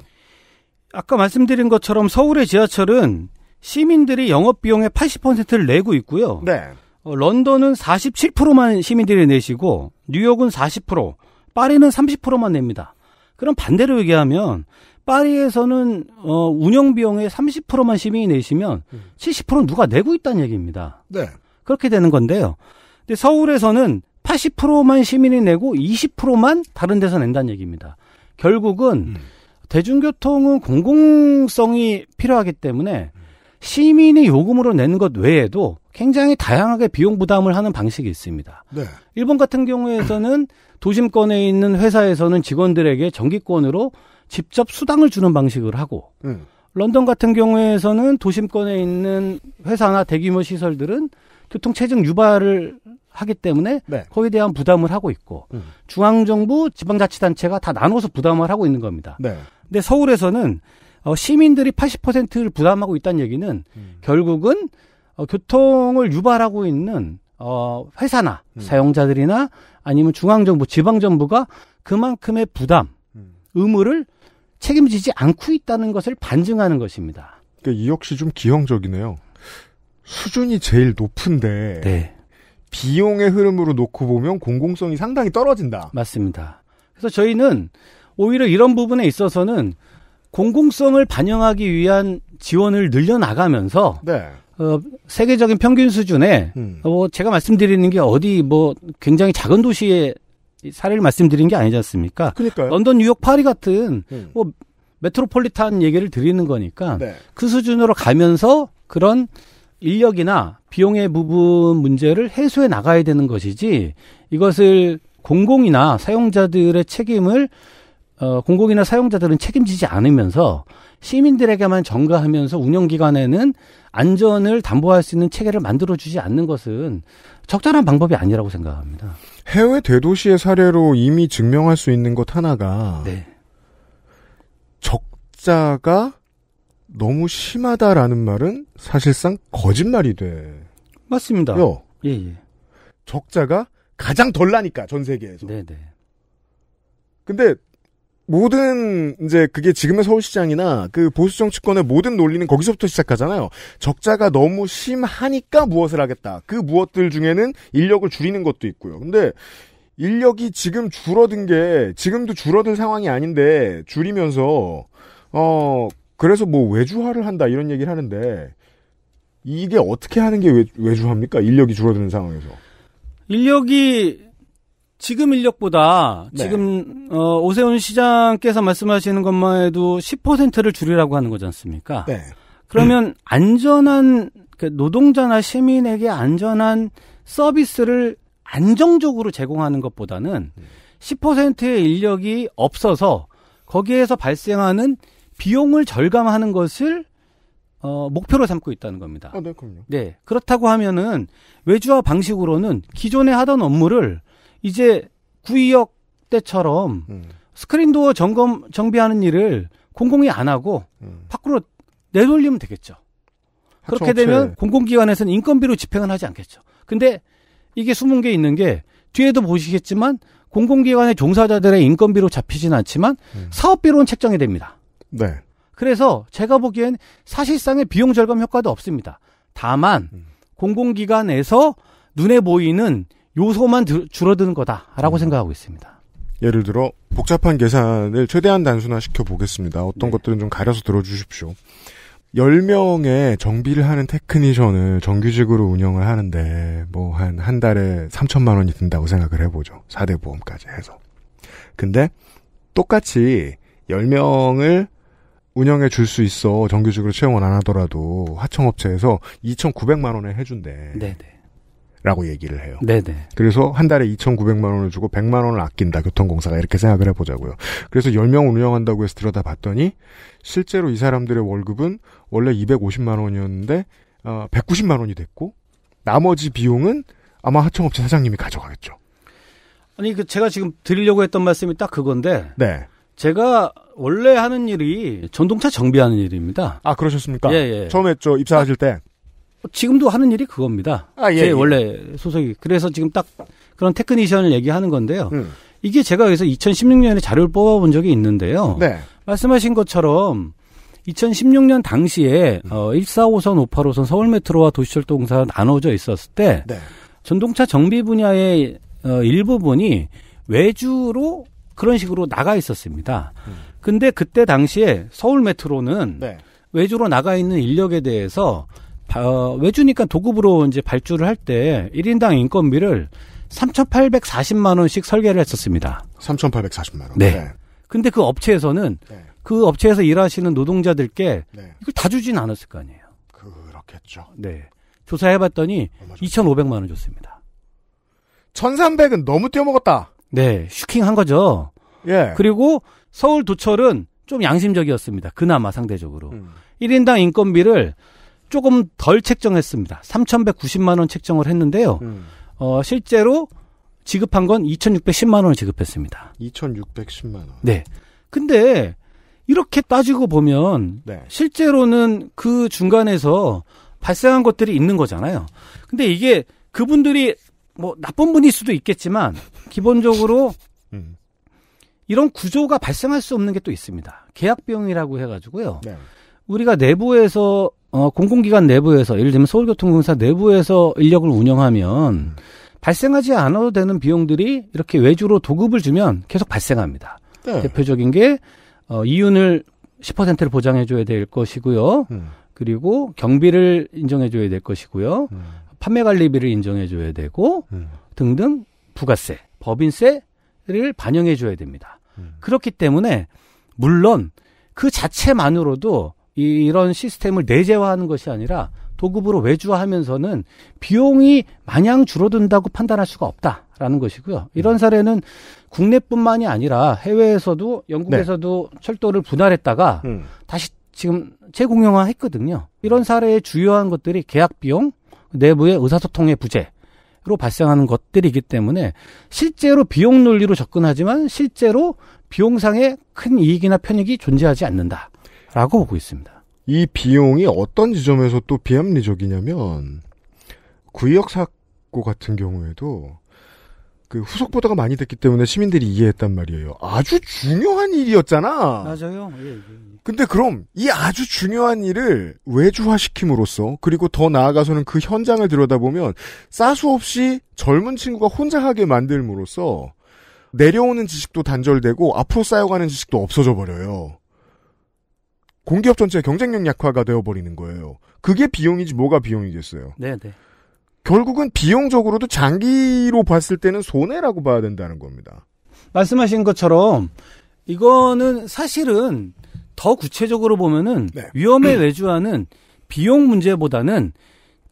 아까 말씀드린 것처럼 서울의 지하철은 시민들이 영업 비용의 80%를 내고 있고요. 네. 어, 런던은 47%만 시민들이 내시고 뉴욕은 40%, 파리는 30%만 냅니다. 그럼 반대로 얘기하면 파리에서는 어 운영 비용의 30%만 시민이 내시면 70%는 음. 누가 내고 있다는 얘기입니다. 네. 그렇게 되는 건데요. 근데 서울에서는 80%만 시민이 내고 20%만 다른 데서 낸다는 얘기입니다. 결국은 음. 대중교통은 공공성이 필요하기 때문에 시민이 요금으로 내는 것 외에도 굉장히 다양하게 비용 부담을 하는 방식이 있습니다. 네. 일본 같은 경우에서는 도심권에 있는 회사에서는 직원들에게 정기권으로 직접 수당을 주는 방식을 하고 음. 런던 같은 경우에서는 도심권에 있는 회사나 대규모 시설들은 교통체증 유발을 하기 때문에 네. 거기에 대한 부담을 하고 있고 음. 중앙정부 지방자치단체가 다 나눠서 부담을 하고 있는 겁니다. 네. 근데 서울에서는 어, 시민들이 80%를 부담하고 있다는 얘기는 음. 결국은 어, 교통을 유발하고 있는 어, 회사나 음. 사용자들이나 아니면 중앙정부, 지방정부가 그만큼의 부담, 음. 의무를 책임지지 않고 있다는 것을 반증하는 것입니다. 그러니까 이 역시 좀 기형적이네요. 수준이 제일 높은데 네. 비용의 흐름으로 놓고 보면 공공성이 상당히 떨어진다. 맞습니다. 그래서 저희는 오히려 이런 부분에 있어서는 공공성을 반영하기 위한 지원을 늘려나가면서 네. 어, 세계적인 평균 수준에 음. 어, 뭐 제가 말씀드리는 게 어디 뭐 굉장히 작은 도시에 사례를 말씀드린 게 아니지 않습니까? 그러니까요. 런던, 뉴욕, 파리 같은 음. 뭐 메트로폴리탄 얘기를 드리는 거니까 네. 그 수준으로 가면서 그런 인력이나 비용의 부분 문제를 해소해 나가야 되는 것이지 이것을 공공이나 사용자들의 책임을 어, 공공이나 사용자들은 책임지지 않으면서 시민들에게만 전가하면서 운영기관에는 안전을 담보할 수 있는 체계를 만들어주지 않는 것은 적절한 방법이 아니라고 생각합니다. 해외 대도시의 사례로 이미 증명할 수 있는 것 하나가 네. 적자가 너무 심하다라는 말은 사실상 거짓말이 돼. 맞습니다. 요. 예, 예. 적자가 가장 덜 나니까 전 세계에서. 네, 네. 근데 모든 이제 그게 지금의 서울시장이나 그 보수 정치권의 모든 논리는 거기서부터 시작하잖아요. 적자가 너무 심하니까 무엇을 하겠다. 그 무엇들 중에는 인력을 줄이는 것도 있고요. 근데 인력이 지금 줄어든 게 지금도 줄어든 상황이 아닌데 줄이면서 어 그래서 뭐 외주화를 한다 이런 얘기를 하는데 이게 어떻게 하는 게 외, 외주화입니까? 인력이 줄어드는 상황에서. 인력이 지금 인력보다 네. 지금 어, 오세훈 시장께서 말씀하시는 것만 해도 10%를 줄이라고 하는 거지 않습니까? 네. 그러면 음. 안전한 그 노동자나 시민에게 안전한 서비스를 안정적으로 제공하는 것보다는 10%의 인력이 없어서 거기에서 발생하는 비용을 절감하는 것을 어, 목표로 삼고 있다는 겁니다. 아, 네, 그럼요. 네. 그렇다고 하면은 외주화 방식으로는 기존에 하던 업무를 이제 구의역 때처럼 음. 스크린도어 점검 정비하는 일을 공공이 안 하고 음. 밖으로 내돌리면 되겠죠. 그렇게 하청업체. 되면 공공기관에서는 인건비로 집행을 하지 않겠죠. 근데 이게 숨은 게 있는 게 뒤에도 보시겠지만 공공기관의 종사자들의 인건비로 잡히진 않지만 음. 사업비로는 책정이 됩니다. 네. 그래서 제가 보기엔 사실상의 비용 절감 효과도 없습니다. 다만 음. 공공기관에서 눈에 보이는 요소만 줄어드는 거다라고 음. 생각하고 있습니다. 예를 들어 복잡한 계산을 최대한 단순화시켜 보겠습니다. 어떤 네. 것들은 좀 가려서 들어주십시오. 10명의 정비를 하는 테크니션을 정규직으로 운영을 하는데 뭐 한한 한 달에 3천만 원이 든다고 생각을 해보죠. 4대 보험까지 해서. 근데 똑같이 10명을 운영해 줄 수 있어 정규직으로 채용을 안 하더라도 하청업체에서 2,900만 원에 해준대. 네네. 네. 라고 얘기를 해요. 네네. 그래서 한 달에 2,900만 원을 주고 100만 원을 아낀다. 교통공사가 이렇게 생각을 해보자고요. 그래서 10명 운영한다고 해서 들여다봤더니 실제로 이 사람들의 월급은 원래 250만 원이었는데 어, 190만 원이 됐고 나머지 비용은 아마 하청업체 사장님이 가져가겠죠. 아니 그 제가 지금 드리려고 했던 말씀이 딱 그건데. 네. 제가 원래 하는 일이 전동차 정비하는 일입니다. 아 그러셨습니까? 예, 예. 처음에 저 입사하실 때 지금도 하는 일이 그겁니다. 아, 예, 제 예. 원래 소속이. 그래서 지금 딱 그런 테크니션을 얘기하는 건데요. 음. 이게 제가 여기서 2016년에 자료를 뽑아본 적이 있는데요. 네. 말씀하신 것처럼 2016년 당시에 음. 어, 145선, 585선 서울메트로와 도시철도공사가 나눠져 있었을 때 네. 전동차 정비 분야의 어, 일부분이 외주로 그런 식으로 나가 있었습니다. 음. 근데 그때 당시에 서울메트로는 네. 외주로 나가 있는 인력에 대해서 어, 외주니까 도급으로 이제 발주를 할 때 1인당 인건비를 3,840만 원씩 설계를 했었습니다. 3,840만 원. 네. 네. 근데 그 업체에서는 네. 그 업체에서 일하시는 노동자들께 네. 이걸 다 주진 않았을 거 아니에요. 그렇겠죠. 네. 조사해봤더니 2,500만 원 줬습니다. 1,300은 너무 떼어먹었다. 네. 슈킹 한 거죠. 예. 그리고 서울 도철은 좀 양심적이었습니다. 그나마 상대적으로. 음. 1인당 인건비를 조금 덜 책정했습니다. 3,190만 원 책정을 했는데요. 음. 어, 실제로 지급한 건 2,610만 원을 지급했습니다. 2,610만 원. 네. 근데 이렇게 따지고 보면 네. 실제로는 그 중간에서 발생한 것들이 있는 거잖아요. 근데 이게 그분들이 뭐 나쁜 분일 수도 있겠지만 기본적으로 <laughs> 음. 이런 구조가 발생할 수 없는 게 또 있습니다. 계약 비용이라고 해가지고요. 네. 우리가 내부에서 어, 공공기관 내부에서 예를 들면 서울교통공사 내부에서 인력을 운영하면 음. 발생하지 않아도 되는 비용들이 이렇게 외주로 도급을 주면 계속 발생합니다. 네. 대표적인 게 어, 이윤을 10%를 보장해줘야 될 것이고요. 음. 그리고 경비를 인정해줘야 될 것이고요. 음. 판매관리비를 인정해줘야 되고 음. 등등 부가세, 법인세를 반영해줘야 됩니다. 음. 그렇기 때문에 물론 그 자체만으로도 이, 이런 시스템을 내재화하는 것이 아니라 도급으로 외주화하면서는 비용이 마냥 줄어든다고 판단할 수가 없다라는 것이고요. 이런 음. 사례는 국내뿐만이 아니라 해외에서도 영국에서도 네. 철도를 분할했다가 음. 다시 지금 재공용화 했거든요. 이런 사례의 주요한 것들이 계약 비용, 내부의 의사소통의 부재, 로 발생하는 것들이기 때문에 실제로 비용 논리로 접근하지만 실제로 비용상의 큰 이익이나 편익이 존재하지 않는다. 라고 보고 있습니다. 이 비용이 어떤 지점에서 또 비합리적이냐면 구역 사고 같은 경우에도 그 후속 보도가 많이 됐기 때문에 시민들이 이해했단 말이에요. 아주 중요한 일이었잖아. 맞아요. 예, 예, 예. 근데 그럼 이 아주 중요한 일을 외주화시킴으로써 그리고 더 나아가서는 그 현장을 들여다보면 싸수 없이 젊은 친구가 혼자 하게 만들므로써 내려오는 지식도 단절되고 앞으로 쌓여가는 지식도 없어져 버려요. 공기업 전체 의 경쟁력 약화가 되어버리는 거예요. 그게 비용이지 뭐가 비용이겠어요. 네, 네. 결국은 비용적으로도 장기로 봤을 때는 손해라고 봐야 된다는 겁니다. 말씀하신 것처럼 이거는 사실은 더 구체적으로 보면은 네. 위험에 외주하는 비용 문제보다는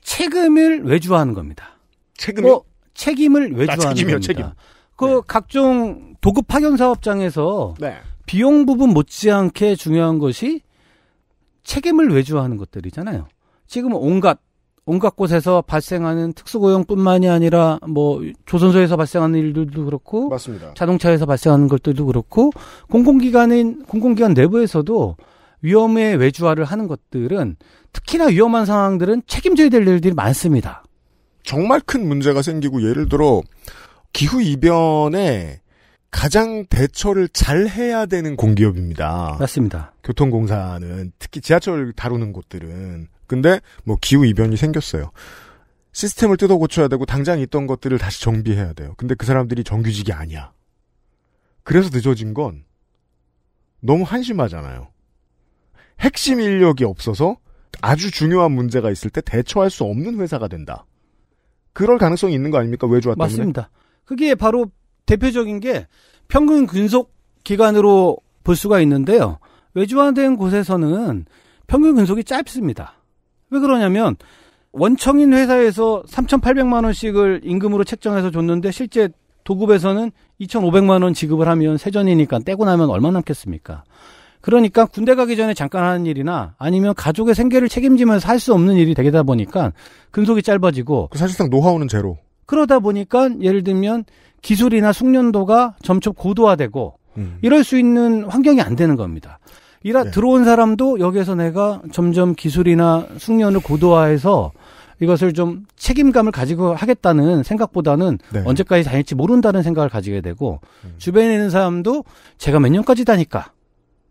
책임을 외주하는 겁니다. 책임 어, 책임을 외주하는 책임이요, 겁니다. 책임. 그 네. 각종 도급 파견 사업장에서 네. 비용 부분 못지않게 중요한 것이 책임을 외주화하는 것들이잖아요. 지금 온갖 온갖 곳에서 발생하는 특수고용뿐만이 아니라 뭐 조선소에서 발생하는 일들도 그렇고 맞습니다. 자동차에서 발생하는 것들도 그렇고 공공기관인 공공기관 내부에서도 위험의 외주화를 하는 것들은 특히나 위험한 상황들은 책임져야 될 일들이 많습니다. 정말 큰 문제가 생기고 예를 들어 기후 이변에 가장 대처를 잘 해야 되는 공기업입니다. 맞습니다. 교통공사는 특히 지하철 다루는 곳들은 근데 뭐 기후 이변이 생겼어요. 시스템을 뜯어 고쳐야 되고 당장 있던 것들을 다시 정비해야 돼요. 근데 그 사람들이 정규직이 아니야. 그래서 늦어진 건 너무 한심하잖아요. 핵심 인력이 없어서 아주 중요한 문제가 있을 때 대처할 수 없는 회사가 된다. 그럴 가능성이 있는 거 아닙니까? 외주화 때문에? 맞습니다. 그게 바로 대표적인 게 평균 근속 기간으로 볼 수가 있는데요. 외주화된 곳에서는 평균 근속이 짧습니다. 왜 그러냐면 원청인 회사에서 3,800만 원씩을 임금으로 책정해서 줬는데 실제 도급에서는 2,500만 원 지급을 하면 세전이니까 떼고 나면 얼마 남겠습니까? 그러니까 군대 가기 전에 잠깐 하는 일이나 아니면 가족의 생계를 책임지면서 할 수 없는 일이 되다 보니까 근속이 짧아지고 그 사실상 노하우는 제로. 그러다 보니까 예를 들면 기술이나 숙련도가 점점 고도화되고 음. 이럴 수 있는 환경이 안 되는 겁니다. 이라 네. 들어온 사람도 여기에서 내가 점점 기술이나 숙련을 고도화해서 이것을 좀 책임감을 가지고 하겠다는 생각보다는 네. 언제까지 다닐지 모른다는 생각을 가지게 되고 음. 주변에 있는 사람도 제가 몇 년까지 다니까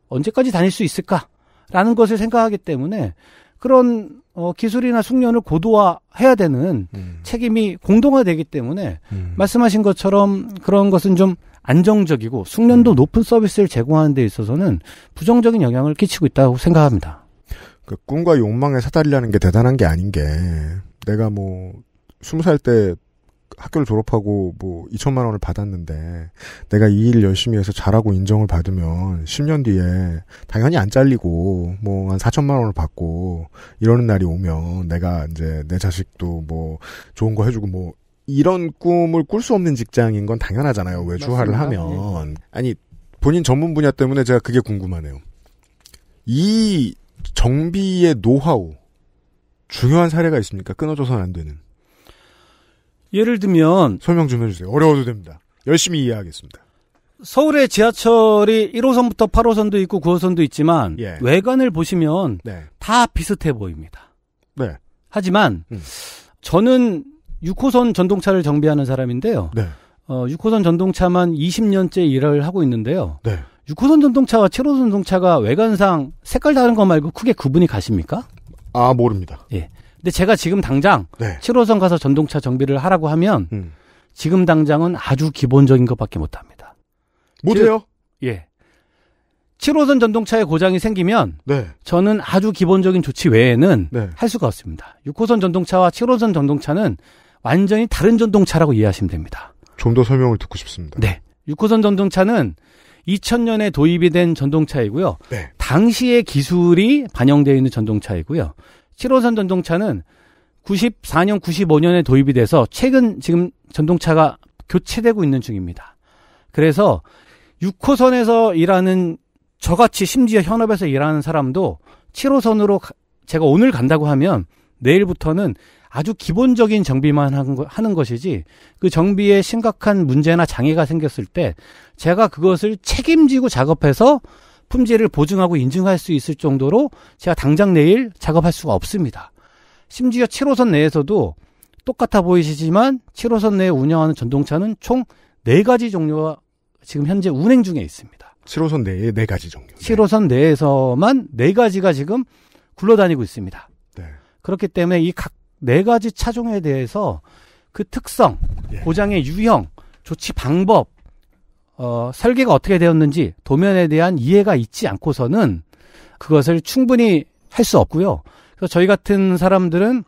언제까지 다닐 수 있을까라는 것을 생각하기 때문에 그런 어, 기술이나 숙련을 고도화해야 되는 음. 책임이 공동화되기 때문에 음. 말씀하신 것처럼 그런 것은 좀 안정적이고 숙련도 음. 높은 서비스를 제공하는 데 있어서는 부정적인 영향을 끼치고 있다고 생각합니다. 그 꿈과 욕망에 사다리라는 게 대단한 게 아닌 게 내가 뭐 스무 살때 학교를 졸업하고 뭐 2천만 원을 받았는데 내가 이 일 열심히 해서 잘하고 인정을 받으면 10년 뒤에 당연히 안 잘리고 뭐 한 4천만 원을 받고 이러는 날이 오면 내가 이제 내 자식도 뭐 좋은 거 해주고 뭐 이런 꿈을 꿀 수 없는 직장인 건 당연하잖아요. 왜 주화를 하면. 네. 아니, 본인 전문 분야 때문에 제가 그게 궁금하네요. 이 정비의 노하우, 중요한 사례가 있습니까? 끊어져서는 안 되는. 예를 들면 설명 좀 해주세요. 어려워도 됩니다. 열심히 이해하겠습니다. 서울의 지하철이 1호선부터 8호선도 있고 9호선도 있지만 예. 외관을 보시면 네. 다 비슷해 보입니다. 네. 하지만 음. 저는 6호선 전동차를 정비하는 사람인데요. 네. 어, 6호선 전동차만 20년째 일을 하고 있는데요. 네. 6호선 전동차와 7호선 전동차가 외관상 색깔 다른 거 말고 크게 구분이 가십니까? 아 모릅니다. 예. 근데 제가 지금 당장 네. 7호선 가서 전동차 정비를 하라고 하면 음. 지금 당장은 아주 기본적인 것밖에 못 합니다. 못 해요? 예. 7호선 전동차에 고장이 생기면 네. 저는 아주 기본적인 조치 외에는 네. 할 수가 없습니다. 6호선 전동차와 7호선 전동차는 완전히 다른 전동차라고 이해하시면 됩니다. 좀 더 설명을 듣고 싶습니다. 네. 6호선 전동차는 2000년에 도입이 된 전동차이고요. 네. 당시의 기술이 반영되어 있는 전동차이고요. 7호선 전동차는 94년, 95년에 도입이 돼서 최근 지금 전동차가 교체되고 있는 중입니다. 그래서 6호선에서 일하는 저같이 심지어 현업에서 일하는 사람도 7호선으로 제가 오늘 간다고 하면 내일부터는 아주 기본적인 정비만 하는 것이지 그 정비에 심각한 문제나 장애가 생겼을 때 제가 그것을 책임지고 작업해서 품질을 보증하고 인증할 수 있을 정도로 제가 당장 내일 작업할 수가 없습니다. 심지어 7호선 내에서도 똑같아 보이시지만 7호선 내에 운영하는 전동차는 총 4가지 종류가 지금 현재 운행 중에 있습니다. 7호선 내에 4가지 종류. 7호선 내에서만 4가지가 지금 굴러다니고 있습니다. 네. 그렇기 때문에 이 각 4가지 차종에 대해서 그 특성, 예. 고장의 유형, 조치 방법, 어, 설계가 어떻게 되었는지 도면에 대한 이해가 있지 않고서는 그것을 충분히 할 수 없고요. 그래서 저희 같은 사람들은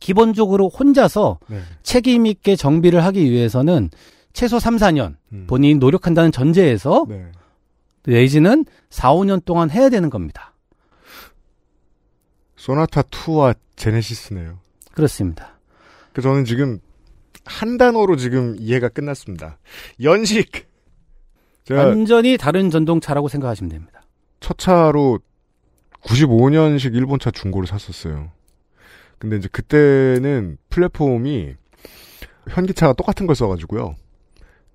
기본적으로 혼자서 네. 책임 있게 정비를 하기 위해서는 최소 3, 4년 음. 본인이 노력한다는 전제에서 네. 레이지는 4, 5년 동안 해야 되는 겁니다. 소나타 2와 제네시스네요. 그렇습니다. 그 저는 지금 한 단어로 지금 이해가 끝났습니다. 연식. 완전히 다른 전동차라고 생각하시면 됩니다. 첫 차로 95년식 일본차 중고를 샀었어요. 근데 이제 그때는 플랫폼이 현기차가 똑같은 걸 써가지고요.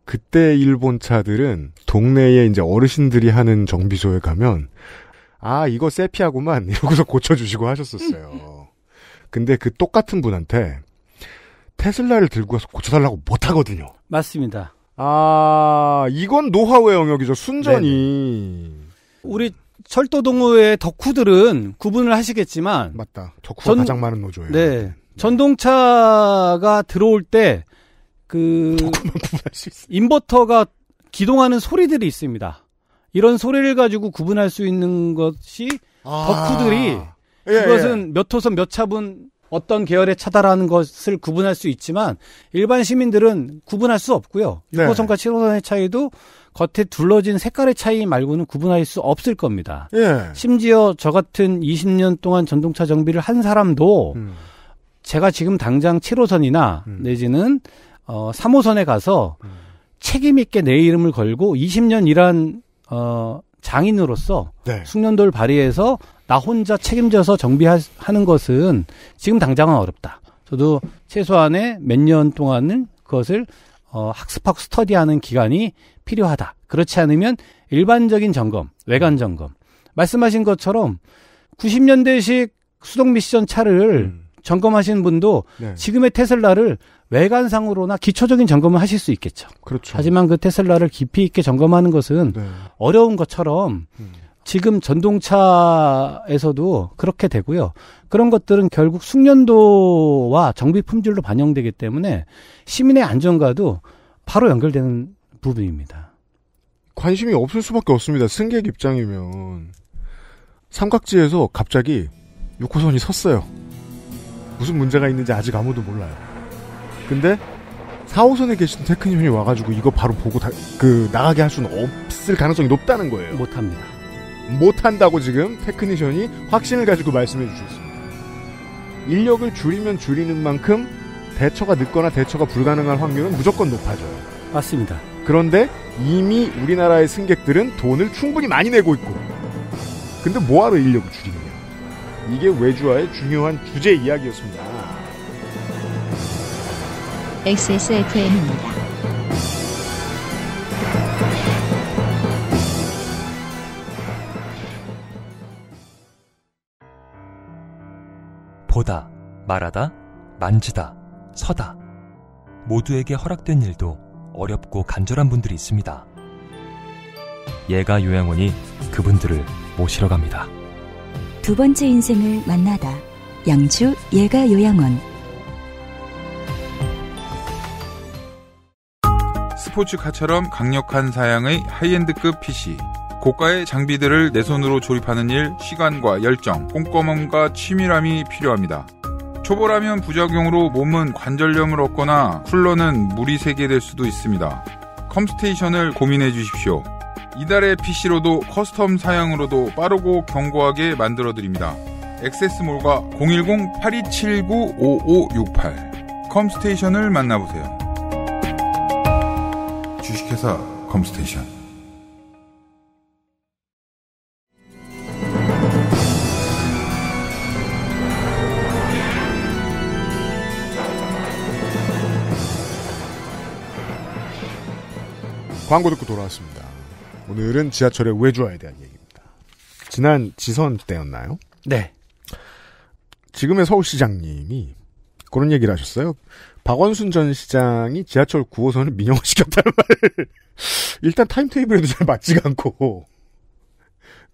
그때 일본 차들은 동네에 이제 어르신들이 하는 정비소에 가면 아 이거 세피하고만 <laughs> 이러고서 고쳐주시고 하셨었어요. 근데 그 똑같은 분한테 테슬라를 들고 가서 고쳐달라고 못 하거든요. 맞습니다. 아, 이건 노하우의 영역이죠. 순전히. 네네. 우리 철도 동호회 덕후들은 구분을 하시겠지만 맞다. 덕후가 전, 가장 많은 노조예요. 네. 네. 전동차가 들어올 때 그 인버터가 기동하는 소리들이 있습니다. 이런 소리를 가지고 구분할 수 있는 것이 아. 덕후들이 예, 그것은 예. 몇 호선 몇 차분 어떤 계열의 차다라는 것을 구분할 수 있지만 일반 시민들은 구분할 수 없고요. 네. 6호선과 7호선의 차이도 겉에 둘러진 색깔의 차이 말고는 구분할 수 없을 겁니다. 예. 심지어 저 같은 20년 동안 전동차 정비를 한 사람도 음. 제가 지금 당장 7호선이나 음. 내지는 어 3호선에 가서 음. 책임 있게 내 이름을 걸고 20년 일한 어 장인으로서 네. 숙련도를 발휘해서 나 혼자 책임져서 정비하는 것은 지금 당장은 어렵다. 저도 최소한의 몇 년 동안은 그것을 어, 학습하고 스터디하는 기간이 필요하다. 그렇지 않으면 일반적인 점검, 외관 점검. 말씀하신 것처럼 90년대식 수동 미션 차를 음. 점검하시는 분도 네. 지금의 테슬라를 외관상으로나 기초적인 점검을 하실 수 있겠죠. 그렇죠. 하지만 그 테슬라를 깊이 있게 점검하는 것은 네. 어려운 것처럼 음. 지금 전동차에서도 그렇게 되고요. 그런 것들은 결국 숙련도와 정비 품질로 반영되기 때문에 시민의 안전과도 바로 연결되는 부분입니다. 관심이 없을 수밖에 없습니다. 승객 입장이면 삼각지에서 갑자기 6호선이 섰어요. 무슨 문제가 있는지 아직 아무도 몰라요. 근데 4호선에 계신 테크니션이 와가지고 이거 바로 보고 다, 그 나가게 할 수는 없을 가능성이 높다는 거예요. 못합니다. 못한다고 지금 테크니션이 확신을 가지고 말씀해 주셨습니다. 인력을 줄이면 줄이는 만큼 대처가 늦거나 대처가 불가능한 확률은 무조건 높아져요. 맞습니다. 그런데 이미 우리나라의 승객들은 돈을 충분히 많이 내고 있고 근데 뭐하러 인력을 줄이냐 이게 외주화의 중요한 주제 이야기였습니다. XSFM입니다. 보다, 말하다, 만지다, 서다. 모두에게 허락된 일도 어렵고 간절한 분들이 있습니다. 예가 요양원이 그분들을 모시러 갑니다. 두 번째 인생을 만나다. 양주 예가 요양원. 스포츠카처럼 강력한 사양의 하이엔드급 PC. 고가의 장비들을 내 손으로 조립하는 일, 시간과 열정, 꼼꼼함과 치밀함이 필요합니다. 초보라면 부작용으로 몸은 관절염을 얻거나 쿨러는 물이 새게 될 수도 있습니다. 컴스테이션을 고민해 주십시오. 이달의 PC로도 커스텀 사양으로도 빠르고 견고하게 만들어드립니다. 액세스몰과 010-8279-5568 컴스테이션을 만나보세요. 주식회사 컴스테이션 광고 듣고 돌아왔습니다. 오늘은 지하철의 외주화에 대한 얘기입니다. 지난 지선 때였나요? 네. 지금의 서울시장님이 그런 얘기를 하셨어요. 박원순 전 시장이 지하철 9호선을 민영화시켰다는 <laughs> 말을 일단 타임테이블에도 잘 맞지가 않고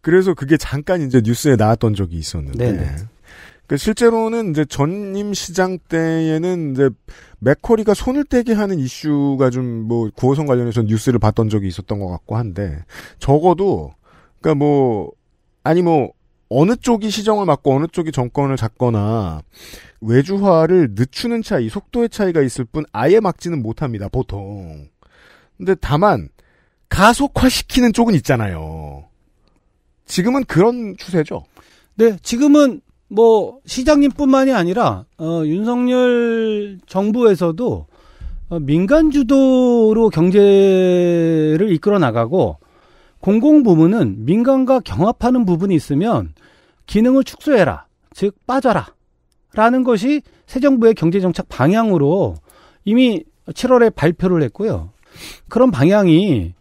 그래서 그게 잠깐 이제 뉴스에 나왔던 적이 있었는데 네네. 그 실제로는 이제 전임 시장 때에는 이제 맥커리가 손을 떼게 하는 이슈가 좀 뭐 구호선 관련해서 뉴스를 봤던 적이 있었던 것 같고 한데 적어도 그러니까 뭐 아니 뭐 어느 쪽이 시정을 맡고 어느 쪽이 정권을 잡거나 외주화를 늦추는 차이, 속도의 차이가 있을 뿐 아예 막지는 못합니다, 보통. 근데 다만 가속화시키는 쪽은 있잖아요. 지금은 그런 추세죠. 네, 지금은 뭐 시장님뿐만이 아니라 어, 윤석열 정부에서도 어, 민간 주도로 경제를 이끌어 나가고 공공 부문은 민간과 경합하는 부분이 있으면 기능을 축소해라, 즉 빠져라라는 것이 새 정부의 경제 정책 방향으로 이미 7월에 발표를 했고요. 그런 방향이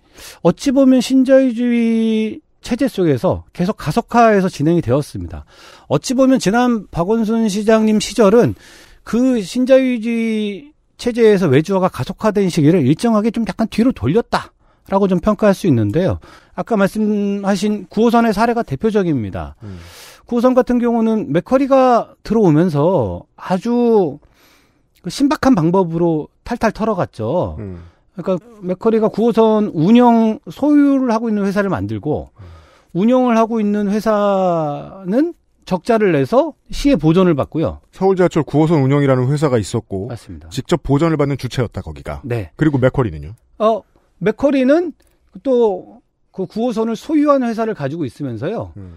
어찌 보면 신자유주의 체제 속에서 계속 가속화해서 진행이 되었습니다. 어찌 보면 지난 박원순 시장님 시절은 그 신자유주의 체제에서 외주화가 가속화된 시기를 일정하게 좀 약간 뒤로 돌렸다. 라고 좀 평가할 수 있는데요. 아까 말씀하신 구호선의 사례가 대표적입니다. 음. 구호선 같은 경우는 맥커리가 들어오면서 아주 그 신박한 방법으로 탈탈 털어갔죠. 음. 그러니까 맥커리가 구호선 운영 소유를 하고 있는 회사를 만들고 음. 운영을 하고 있는 회사는 적자를 내서 시의 보전을 받고요. 서울지하철 9호선 운영이라는 회사가 있었고 맞습니다. 직접 보전을 받는 주체였다 거기가. 네. 그리고 맥커리는요? 어, 맥커리는 또 그 9호선을 소유한 회사를 가지고 있으면서요. 음.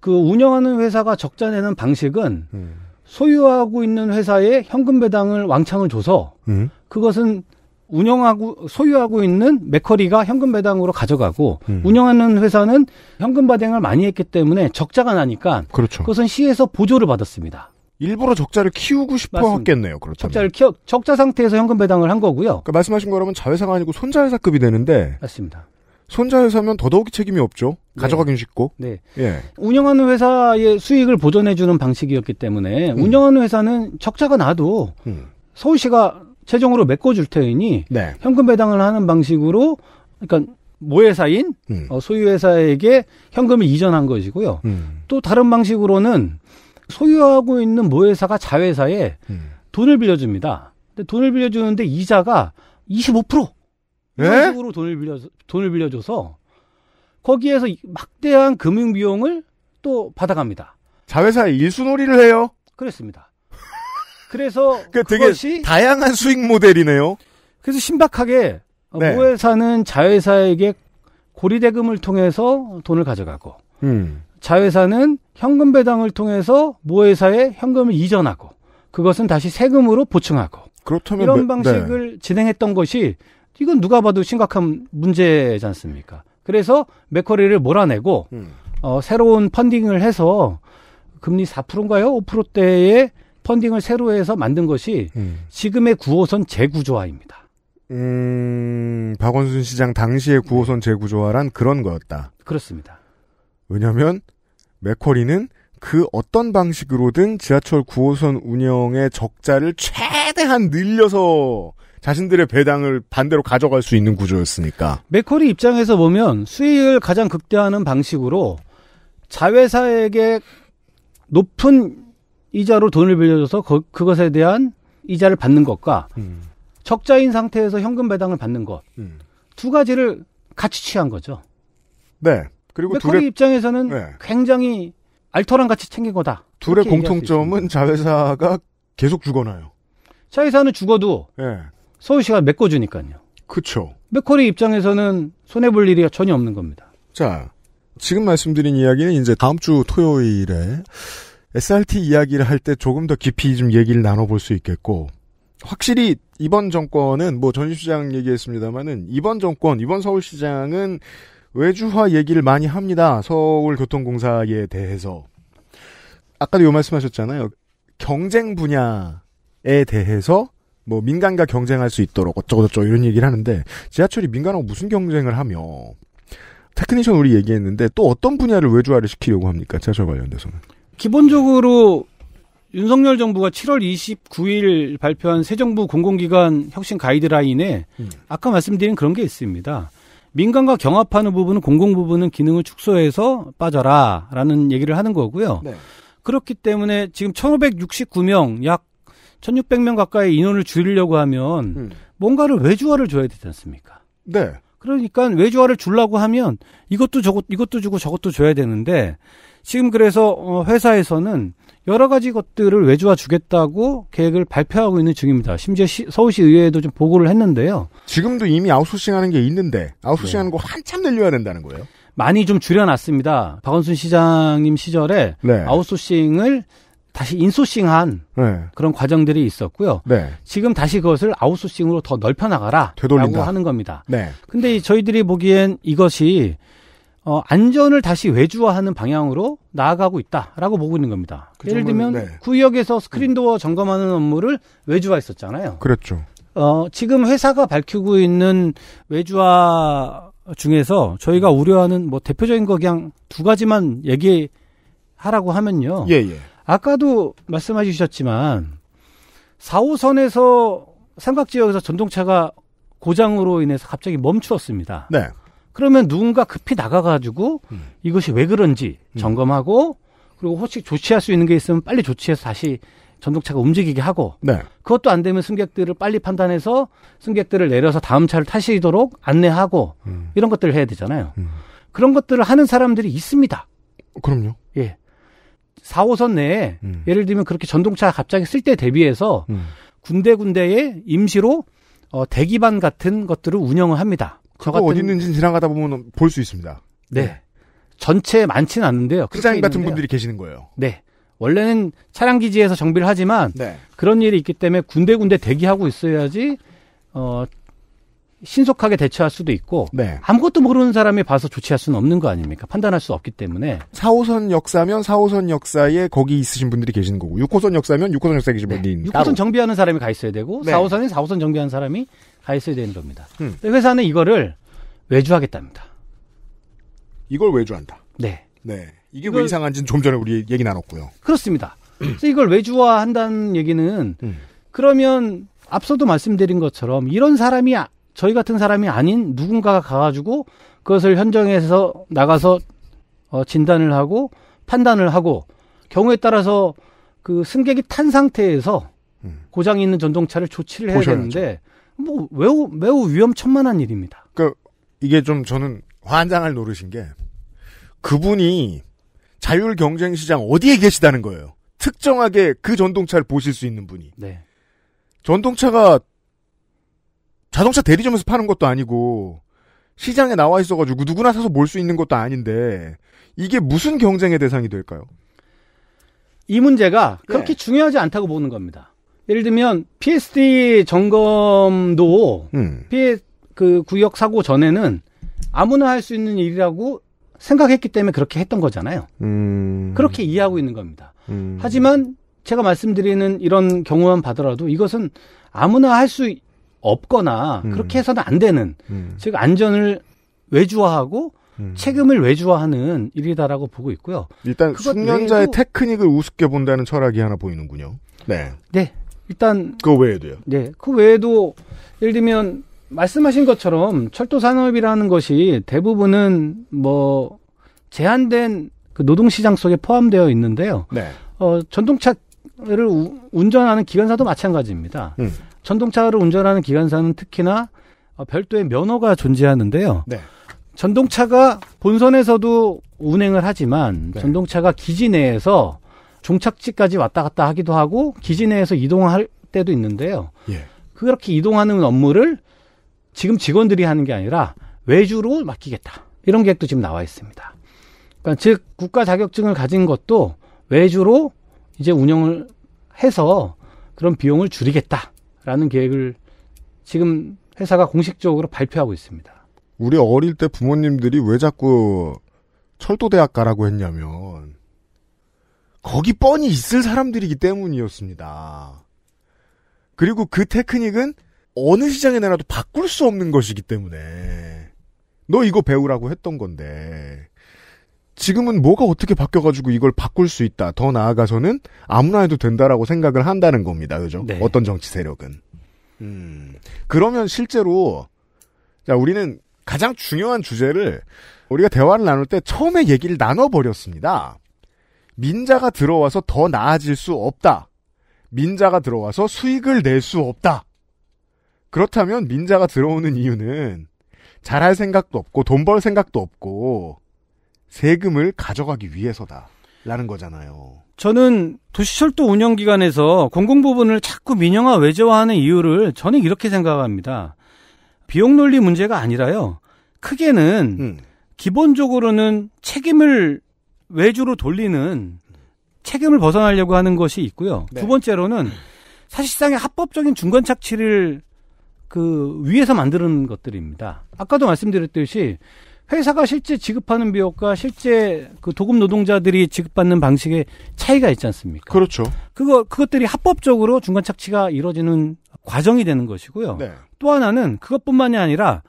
그 운영하는 회사가 적자 내는 방식은 음. 소유하고 있는 회사에 현금 배당을 왕창을 줘서 음. 그것은 운영하고 소유하고 있는 맥커리가 현금 배당으로 가져가고 음. 운영하는 회사는 현금 배당을 많이 했기 때문에 적자가 나니까 그렇죠. 그것은 시에서 보조를 받았습니다. 일부러 적자를 키우고 싶어 맞 했겠네요. 그렇죠. 적자를 키워 적자 상태에서 현금 배당을 한 거고요. 그러니까 말씀하신 거라면 자회사가 아니고 손자회사급이 되는데 맞습니다. 손자회사면 더더욱 책임이 없죠. 네. 가져가긴 쉽고. 네. 예. 운영하는 회사의 수익을 보전해주는 방식이었기 때문에 음. 운영하는 회사는 적자가 나도 음. 서울시가 최종으로 메꿔줄 테니 네. 현금 배당을 하는 방식으로 그러니까 모회사인 음. 어, 소유회사에게 현금을 이전한 것이고요. 음. 또 다른 방식으로는 소유하고 있는 모회사가 자회사에 음. 돈을 빌려줍니다. 근데 돈을 빌려주는데 이자가 25% 이런 에? 식으로 돈을 빌려 돈을 빌려줘서 거기에서 막대한 금융 비용을 또 받아갑니다. 자회사에 일수놀이를 해요? 그렇습니다. 그래서 그 되게 다양한 수익 모델이네요. 그래서 신박하게 네. 모회사는 자회사에게 고리대금을 통해서 돈을 가져가고 음. 자회사는 현금 배당을 통해서 모회사에 현금을 이전하고 그것은 다시 세금으로 보충하고 그렇다면 이런 네. 방식을 네. 진행했던 것이 이건 누가 봐도 심각한 문제지 않습니까? 그래서 맥커리를 몰아내고 음. 어, 새로운 펀딩을 해서 금리 4%인가요? 5%대에 펀딩을 새로 해서 만든 것이 음. 지금의 구호선 재구조화입니다. 음, 박원순 시장 당시의 구호선 네. 재구조화란 그런 거였다. 그렇습니다. 왜냐면, 하 맥쿼리는 그 어떤 방식으로든 지하철 구호선 운영의 적자를 최대한 늘려서 자신들의 배당을 반대로 가져갈 수 있는 구조였으니까. 맥쿼리 입장에서 보면 수익을 가장 극대화하는 방식으로 자회사에게 높은 이자로 돈을 빌려줘서 그, 그것에 대한 이자를 받는 것과 음. 적자인 상태에서 현금 배당을 받는 것. 음. 두 가지를 같이 취한 거죠. 네. 그리고 둘의 입장에서는 네. 굉장히 알토랑 같이 챙긴 거다. 둘의 공통점은 자회사가 계속 죽어나요. 자회사는 죽어도 네. 서울시가 메꿔주니까요. 그렇죠. 맥커리 입장에서는 손해 볼 일이 전혀 없는 겁니다. 자, 지금 말씀드린 이야기는 이제 다음 주 토요일에 SRT 이야기를 할 때 조금 더 깊이 좀 얘기를 나눠볼 수 있겠고 확실히 이번 정권은 뭐 전시시장 얘기했습니다만은 이번 정권 이번 서울시장은 외주화 얘기를 많이 합니다. 서울교통공사에 대해서 아까도 요 말씀하셨잖아요. 경쟁 분야에 대해서 뭐 민간과 경쟁할 수 있도록 어쩌고저쩌고 이런 얘기를 하는데 지하철이 민간하고 무슨 경쟁을 하며 테크니션 우리 얘기했는데 또 어떤 분야를 외주화를 시키려고 합니까? 지하철 관련돼서는. 기본적으로 윤석열 정부가 7월 29일 발표한 새 정부 공공기관 혁신 가이드라인에 음. 아까 말씀드린 그런 게 있습니다. 민간과 경합하는 부분은 공공 부분은 기능을 축소해서 빠져라라는 얘기를 하는 거고요. 네. 그렇기 때문에 지금 1,569명 약 1,600명 가까이 인원을 줄이려고 하면 음. 뭔가를 외주화를 줘야 되지 않습니까? 네. 그러니까 외주화를 줄라고 하면 이것도 저것 이것도 주고 저것도 줘야 되는데 지금 그래서 어, 회사에서는 여러 가지 것들을 외주화 주겠다고 계획을 발표하고 있는 중입니다. 심지어 시, 서울시 의회에도 좀 보고를 했는데요. 지금도 이미 아웃소싱하는 게 있는데 아웃소싱하는 네. 거 한참 늘려야 된다는 거예요. 많이 좀 줄여놨습니다. 박원순 시장님 시절에 네. 아웃소싱을 다시 인소싱한 네. 그런 과정들이 있었고요. 네. 지금 다시 그것을 아웃소싱으로 더 넓혀나가라 라고 하는 겁니다. 네. 근데 저희들이 보기엔 이것이 어, 안전을 다시 외주화하는 방향으로 나아가고 있다라고 보고 있는 겁니다. 그 예를 들면 네. 구역에서 스크린도어 음. 점검하는 업무를 외주화했었잖아요. 그렇죠. 어, 지금 회사가 밝히고 있는 외주화 중에서 저희가 음. 우려하는 뭐 대표적인 거 그냥 두 가지만 얘기하라고 하면요. 예, 예. 아까도 말씀해 주셨지만 4, 5선에서 삼각 지역에서 전동차가 고장으로 인해서 갑자기 멈추었습니다. 네. 그러면 누군가 급히 나가가지고 음. 이것이 왜 그런지 음. 점검하고 그리고 혹시 조치할 수 있는 게 있으면 빨리 조치해서 다시 전동차가 움직이게 하고 네. 그것도 안 되면 승객들을 빨리 판단해서 승객들을 내려서 다음 차를 타시도록 안내하고 음. 이런 것들을 해야 되잖아요. 음. 그런 것들을 하는 사람들이 있습니다. 그럼요. 예. 4호선 내에 음. 예를 들면 그렇게 전동차 가 갑자기 쓸 때 대비해서 음. 군데군데에 임시로 어, 대기반 같은 것들을 운영을 합니다. 그거 어디 있는지 지나가다 보면 볼 수 있습니다. 네. 네. 전체 많지는 않은데요. 시장님 같은 분들이 계시는 거예요. 네. 원래는 차량 기지에서 정비를 하지만 네. 그런 일이 있기 때문에 군데군데 대기하고 있어야지 어, 신속하게 대처할 수도 있고 네. 아무것도 모르는 사람이 봐서 조치할 수는 없는 거 아닙니까? 판단할 수 없기 때문에 4호선 역사면 4호선 역사에 거기 있으신 분들이 계시는 거고 6호선 역사면 6호선 역사에 계신 네. 분들이 네. 6호선 따로. 정비하는 사람이 가 있어야 되고 네. 4호선에 4호선 정비하는 사람이 가 있어야 되는 겁니다. 음. 회사는 이거를 외주하겠답니다. 이걸 외주한다. 네. 네. 이게 이걸... 왜 이상한지는 좀 전에 우리 얘기 나눴고요. 그렇습니다. 그래서 이걸 외주화한다는 얘기는 음. 그러면 앞서도 말씀드린 것처럼 이런 사람이 저희 같은 사람이 아닌 누군가가 가가지고 그것을 현장에서 나가서 어, 진단을 하고 판단을 하고 경우에 따라서 그 승객이 탄 상태에서 음. 고장이 있는 전동차를 조치를 해야 되는데 뭐 매우 매우 위험천만한 일입니다. 그 이게 좀 저는 환장을노르신게 그분이 자율 경쟁 시장 어디에 계시다는 거예요. 특정하게 그 전동차를 보실 수 있는 분이. 네. 전동차가 자동차 대리점에서 파는 것도 아니고 시장에 나와 있어가지고 누구나 사서 몰 수 있는 것도 아닌데 이게 무슨 경쟁의 대상이 될까요? 이 문제가 그렇게 네. 중요하지 않다고 보는 겁니다. 예를 들면 PSD 점검도 음. 피해 그 구역 사고 전에는 아무나 할 수 있는 일이라고 생각했기 때문에 그렇게 했던 거잖아요. 음. 그렇게 이해하고 있는 겁니다. 음. 하지만 제가 말씀드리는 이런 경우만 봐더라도 이것은 아무나 할수 없거나 음. 그렇게 해서는 안 되는 음. 즉 안전을 외주화하고 음. 책임을 외주화하는 일이다라고 보고 있고요. 일단 숙련자의 테크닉을 우습게 본다는 철학이 하나 보이는군요. 네. 네. 일단 그 외에도요. 네. 그 외에도 예를 들면 말씀하신 것처럼 철도 산업이라는 것이 대부분은 뭐 제한된 그 노동 시장 속에 포함되어 있는데요. 네. 어 전동차를 우, 운전하는 기관사도 마찬가지입니다. 음. 전동차를 운전하는 기관사는 특히나 어, 별도의 면허가 존재하는데요. 네. 전동차가 본선에서도 운행을 하지만 네. 전동차가 기지 내에서 종착지까지 왔다 갔다 하기도 하고 기지 내에서 이동할 때도 있는데요. 예. 그렇게 이동하는 업무를 지금 직원들이 하는 게 아니라 외주로 맡기겠다. 이런 계획도 지금 나와 있습니다. 그러니까 즉 국가 자격증을 가진 것도 외주로 이제 운영을 해서 그런 비용을 줄이겠다. 라는 계획을 지금 회사가 공식적으로 발표하고 있습니다. 우리 어릴 때 부모님들이 왜 자꾸 철도대학 가라고 했냐면 거기 뻔히 있을 사람들이기 때문이었습니다. 그리고 그 테크닉은 어느 시장에 내놔도 바꿀 수 없는 것이기 때문에 너 이거 배우라고 했던 건데 지금은 뭐가 어떻게 바뀌어가지고 이걸 바꿀 수 있다. 더 나아가서는 아무나 해도 된다라고 생각을 한다는 겁니다. 그죠? 네. 어떤 정치 세력은. 음, 그러면 실제로 자 우리는 가장 중요한 주제를 우리가 대화를 나눌 때 처음에 얘기를 나눠버렸습니다. 민자가 들어와서 더 나아질 수 없다. 민자가 들어와서 수익을 낼 수 없다. 그렇다면 민자가 들어오는 이유는 잘할 생각도 없고 돈 벌 생각도 없고 세금을 가져가기 위해서다. 라는 거잖아요. 저는 도시철도 운영기관에서 공공부분을 자꾸 민영화 외제화하는 이유를 저는 이렇게 생각합니다. 비용 논리 문제가 아니라요. 크게는 음. 기본적으로는 책임을 외주로 돌리는 책임을 벗어나려고 하는 것이 있고요. 네. 두 번째로는 사실상의 합법적인 중간 착취를 그 위에서 만드는 것들입니다. 아까도 말씀드렸듯이 회사가 실제 지급하는 비용과 실제 그 도급 노동자들이 지급받는 방식의 차이가 있지 않습니까? 그렇죠. 그거 그것들이 합법적으로 중간 착취가 이루어지는 과정이 되는 것이고요. 네. 또 하나는 그것뿐만이 아니라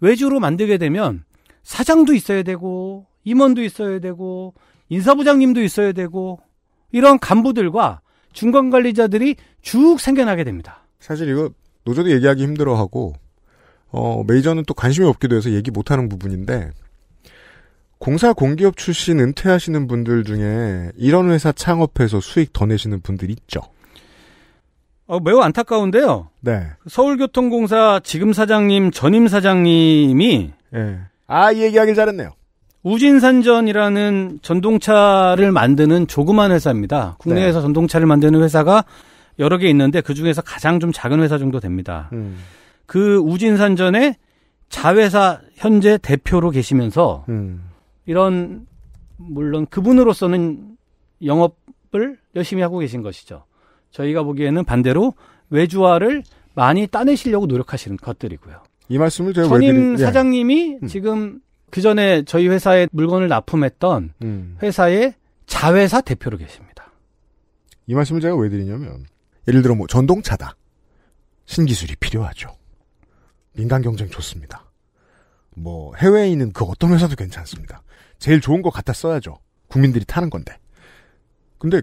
외주로 만들게 되면 사장도 있어야 되고 임원도 있어야 되고 인사부장님도 있어야 되고 이런 간부들과 중간 관리자들이 쭉 생겨나게 됩니다. 사실 이거 노조도 얘기하기 힘들어하고 어, 메이저는 또 관심이 없게 돼서 얘기 못하는 부분인데 공사 공기업 출신 은퇴하시는 분들 중에 이런 회사 창업해서 수익 더 내시는 분들 있죠. 어, 매우 안타까운데요. 네. 서울교통공사 지금 사장님 전임 사장님이 네. 예. 아이 얘기하길 잘했네요. 우진산전이라는 전동차를 만드는 조그만 회사입니다. 국내에서 네. 전동차를 만드는 회사가 여러 개 있는데 그 중에서 가장 좀 작은 회사 정도 됩니다. 음. 그 우진산전에 자회사 현재 대표로 계시면서 음. 이런 물론 그분으로서는 영업을 열심히 하고 계신 것이죠. 저희가 보기에는 반대로 외주화를 많이 따내시려고 노력하시는 것들이고요. 이 말씀을 제가 선임 드리... 예. 사장님이 예. 지금 그 전에 저희 회사에 물건을 납품했던 음. 회사의 자회사 대표로 계십니다. 이 말씀을 제가 왜 드리냐면 예를 들어 뭐 전동차다 신기술이 필요하죠. 민간 경쟁 좋습니다. 뭐 해외에 있는 그 어떤 회사도 괜찮습니다. 제일 좋은 것 갖다 써야죠. 국민들이 타는 건데. 근데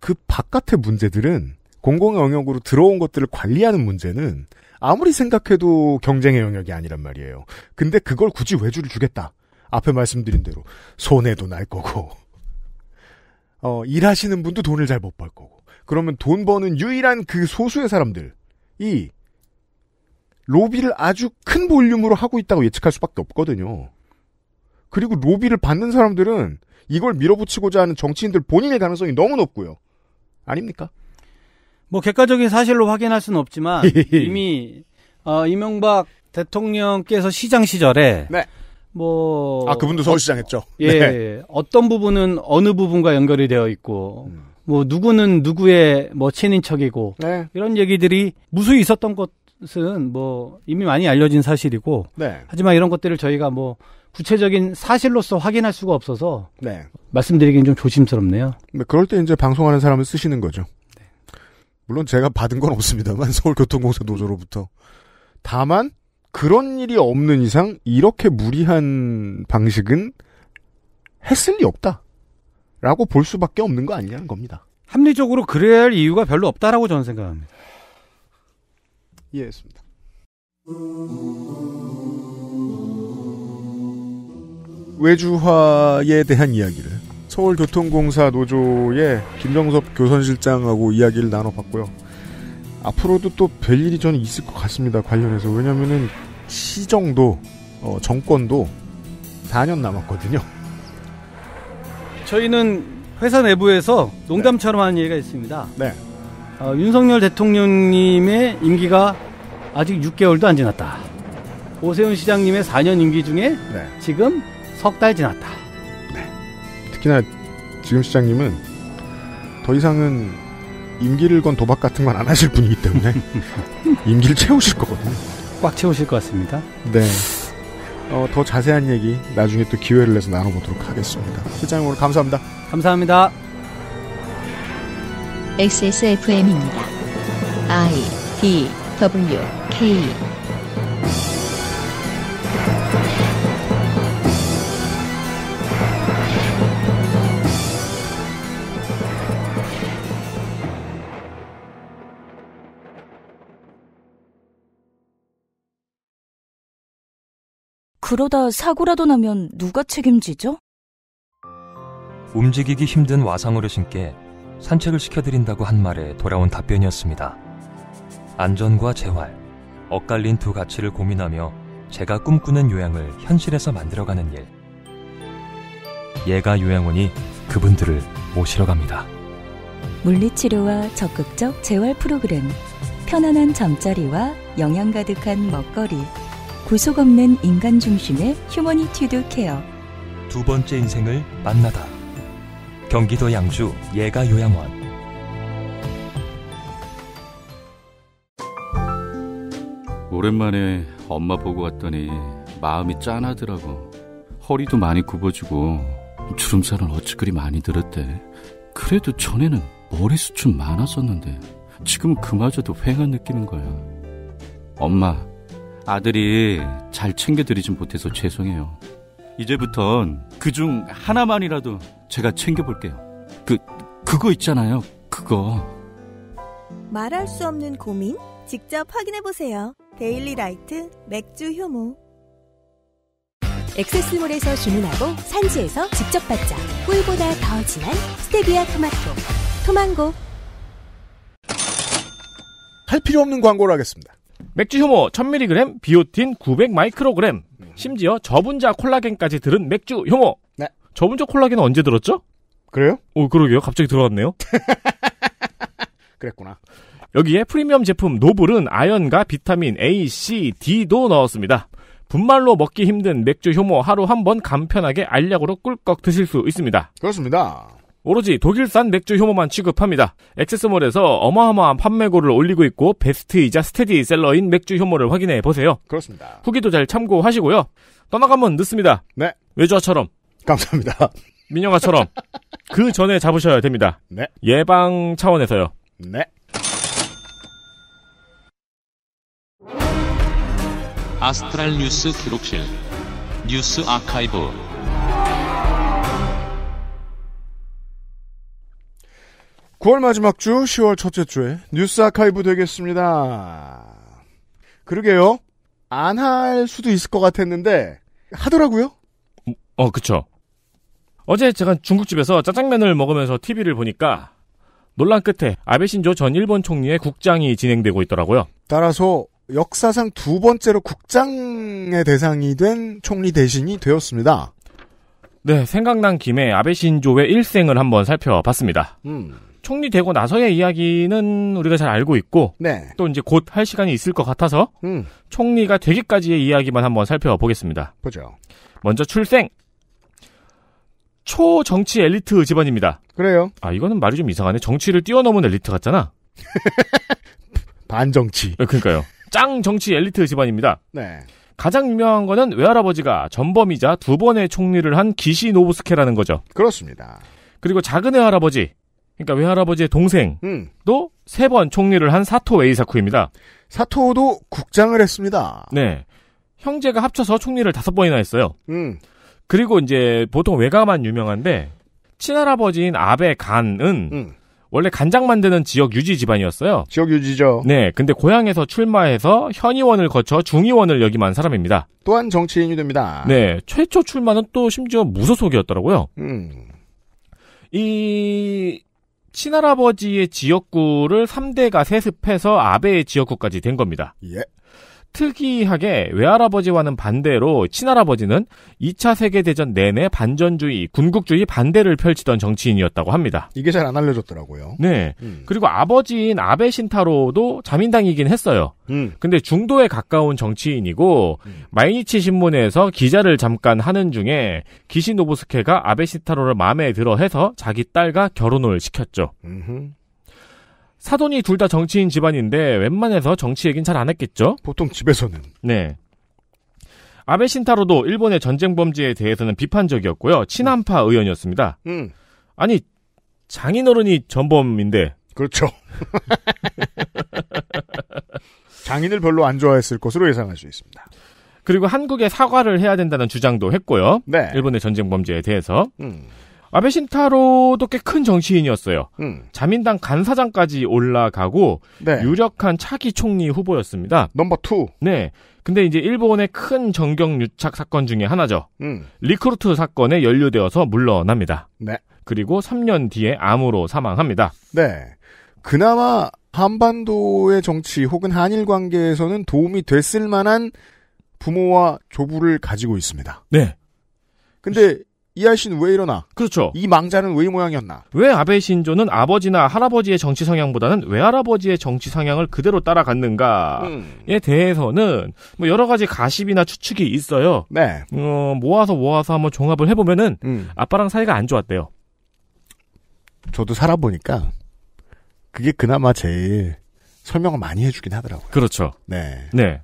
그 바깥의 문제들은 공공의 영역으로 들어온 것들을 관리하는 문제는 아무리 생각해도 경쟁의 영역이 아니란 말이에요. 근데 그걸 굳이 외주를 주겠다. 앞에 말씀드린 대로 손해도 날 거고 어, 일하시는 분도 돈을 잘 못 벌 거고 그러면 돈 버는 유일한 그 소수의 사람들이 로비를 아주 큰 볼륨으로 하고 있다고 예측할 수밖에 없거든요. 그리고 로비를 받는 사람들은 이걸 밀어붙이고자 하는 정치인들 본인의 가능성이 너무 높고요. 아닙니까? 뭐 객관적인 사실로 확인할 수는 없지만 <laughs> 예. 이미 어, 이명박 대통령께서 시장 시절에 네. 뭐. 아, 그분도 서울시장 했죠. 어, 예, 네. 어떤 부분은 어느 부분과 연결이 되어 있고, 음. 뭐, 누구는 누구의 뭐, 친인척이고, 네. 이런 얘기들이 무수히 있었던 것 것은 뭐 이미 많이 알려진 사실이고 네. 하지만 이런 것들을 저희가 뭐 구체적인 사실로서 확인할 수가 없어서 네. 말씀드리기는 좀 조심스럽네요. 근 네, 그럴 때 이제 방송하는 사람을 쓰시는 거죠. 네. 물론 제가 받은 건 없습니다만 <laughs> 서울교통공사 노조로부터 다만 그런 일이 없는 이상 이렇게 무리한 방식은 했을 리 없다라고 볼 수밖에 없는 거 아니냐는 겁니다. 합리적으로 그래야 할 이유가 별로 없다라고 저는 생각합니다. 이해했습니다. 외주화에 대한 이야기를 서울교통공사 노조의 김정섭 교선실장하고 이야기를 나눠봤고요. 앞으로도 또 별일이 저는 있을 것 같습니다. 관련해서. 왜냐면은 시정도, 어, 정권도 4년 남았거든요. 저희는 회사 내부에서 농담처럼 하는 네. 얘기가 있습니다. 네. 어, 윤석열 대통령님의 임기가 아직 6개월도 안 지났다. 오세훈 시장님의 4년 임기 중에 네. 지금 석 달 지났다. 네. 특히나 지금 시장님은 더 이상은 임기를 건 도박 같은 건 안 하실 분이기 때문에 <laughs> 임기를 채우실 거거든요. 꽉 채우실 것 같습니다. 네. 어, 더 자세한 얘기 나중에 또 기회를 내서 나눠보도록 하겠습니다. 시장님 오늘 감사합니다. 감사합니다. XSFM입니다. I D W K 그러다 사고라도 나면 누가 책임지죠? 움직이기 힘든 와상어르신께 산책을 시켜드린다고 한 말에 돌아온 답변이었습니다. 안전과 재활, 엇갈린 두 가치를 고민하며 제가 꿈꾸는 요양을 현실에서 만들어가는 일. 얘가 요양원이 그분들을 모시러 갑니다. 물리치료와 적극적 재활 프로그램, 편안한 잠자리와 영양 가득한 먹거리, 구속 없는 인간 중심의 휴머니티드 케어. 두 번째 인생을 만나다. 경기도 양주 예가요양원 오랜만에 엄마 보고 왔더니 마음이 짠하더라고. 허리도 많이 굽어지고 주름살은 어찌 그리 많이 들었대. 그래도 전에는 머리숱 좀 많았었는데 지금은 그마저도 휑한 느끼는 거야. 엄마, 아들이 잘 챙겨드리진 못해서 죄송해요. 이제부턴 그중 하나만이라도 제가 챙겨볼게요. 그, 그거 있잖아요. 그거. 말할 수 없는 고민? 직접 확인해보세요. 데일리 라이트 맥주 효모. 엑세스몰에서 주문하고 산지에서 직접 받자. 꿀보다 더 진한 스테비아 토마토. 토망고. 할 필요 없는 광고를 하겠습니다. 맥주 효모 1000mg, 비오틴 900마이크로그램, 음. 심지어 저분자 콜라겐까지 들은 맥주 효모. 네. 저분자 콜라겐은 언제 들었죠? 그래요? 오, 그러게요. 갑자기 들어왔네요 <laughs> 그랬구나. 여기에 프리미엄 제품 노블은 아연과 비타민 A, C, D도 넣었습니다. 분말로 먹기 힘든 맥주 효모 하루 한 번 간편하게 알약으로 꿀꺽 드실 수 있습니다. 그렇습니다. 오로지 독일산 맥주 효모만 취급합니다. 액세스몰에서 어마어마한 판매고를 올리고 있고 베스트이자 스테디셀러인 맥주 효모를 확인해 보세요. 그렇습니다. 후기도 잘 참고하시고요. 떠나가면 늦습니다. 네. 외주화처럼. 감사합니다. 민영화처럼. <laughs> 그 전에 잡으셔야 됩니다. 네. 예방 차원에서요. 네. 아스트랄 뉴스 기록실 뉴스 아카이브 9월 마지막 주, 10월 첫째 주에 뉴스 아카이브 되겠습니다. 그러게요. 안 할 수도 있을 것 같았는데 하더라고요. 어, 그쵸. 어제 제가 중국집에서 짜장면을 먹으면서 TV를 보니까 논란 끝에 아베 신조 전 일본 총리의 국장이 진행되고 있더라고요. 따라서 역사상 두 번째로 국장의 대상이 된 총리 대신이 되었습니다. 네, 생각난 김에 아베 신조의 일생을 한번 살펴봤습니다. 음. 총리 되고 나서의 이야기는 우리가 잘 알고 있고 네. 또 이제 곧 할 시간이 있을 것 같아서 음. 총리가 되기까지의 이야기만 한번 살펴보겠습니다. 보죠. 먼저 출생. 초정치 엘리트 집안입니다. 그래요. 아, 이거는 말이 좀 이상하네. 정치를 뛰어넘은 엘리트 같잖아. <laughs> 반정치. 어, 그러니까요. 짱 정치 엘리트 집안입니다. 네. 가장 유명한 거는 외할아버지가 전범이자 두 번의 총리를 한 기시노부스케라는 거죠. 그렇습니다. 그리고 작은 외할아버지 그러니까 외할아버지의 동생도 음. 세번 총리를 한 사토 웨이사쿠입니다 사토도 국장을 했습니다. 네. 형제가 합쳐서 총리를 다섯 번이나 했어요. 음. 그리고 이제 보통 외가만 유명한데 친할아버지인 아베 간은 음. 원래 간장 만드는 지역 유지 집안이었어요. 지역 유지죠. 네, 근데 고향에서 출마해서 현의원을 거쳐 중의원을 역임한 사람입니다. 또한 정치인이 됩니다. 네, 최초 출마는 또 심지어 무소속이었더라고요. 음. 이 친할아버지의 지역구를 3대가 세습해서 아베의 지역구까지 된 겁니다. 예. 특이하게 외할아버지와는 반대로 친할아버지는 2차 세계대전 내내 반전주의, 군국주의 반대를 펼치던 정치인이었다고 합니다. 이게 잘 안 알려졌더라고요. 네. 음. 그리고 아버지인 아베 신타로도 자민당이긴 했어요. 음. 근데 중도에 가까운 정치인이고 음. 마이니치 신문에서 기자를 잠깐 하는 중에 기시노부스케가 아베 신타로를 마음에 들어 해서 자기 딸과 결혼을 시켰죠. 음흠. 사돈이 둘 다 정치인 집안인데 웬만해서 정치 얘기는잘 안 했겠죠? 보통 집에서는. 네. 아베 신타로도 일본의 전쟁 범죄에 대해서는 비판적이었고요. 친한파 음. 의원이었습니다. 음. 아니, 장인어른이 전범인데. 그렇죠. <laughs> 장인을 별로 안 좋아했을 것으로 예상할 수 있습니다. 그리고 한국에 사과를 해야 된다는 주장도 했고요. 네. 일본의 전쟁 범죄에 대해서. 음. 아베 신타로도 꽤 큰 정치인이었어요. 음. 자민당 간사장까지 올라가고 네. 유력한 차기 총리 후보였습니다. 넘버 투. 네. 근데 이제 일본의 큰 정경 유착 사건 중에 하나죠. 음. 리크루트 사건에 연루되어서 물러납니다. 네. 그리고 3년 뒤에 암으로 사망합니다. 네. 그나마 한반도의 정치 혹은 한일 관계에서는 도움이 됐을 만한 부모와 조부를 가지고 있습니다. 네. 근데 이 아이씨는 왜 이러나? 그렇죠. 이 망자는 왜 이 모양이었나? 왜 아베 신조는 아버지나 할아버지의 정치 성향보다는 외할아버지의 정치 성향을 그대로 따라갔는가에 음. 대해서는 뭐 여러 가지 가십이나 추측이 있어요. 네. 어, 모아서 모아서 한번 종합을 해보면은 음. 아빠랑 사이가 안 좋았대요. 저도 살아보니까 그게 그나마 제일 설명을 많이 해주긴 하더라고요. 그렇죠. 네. 네.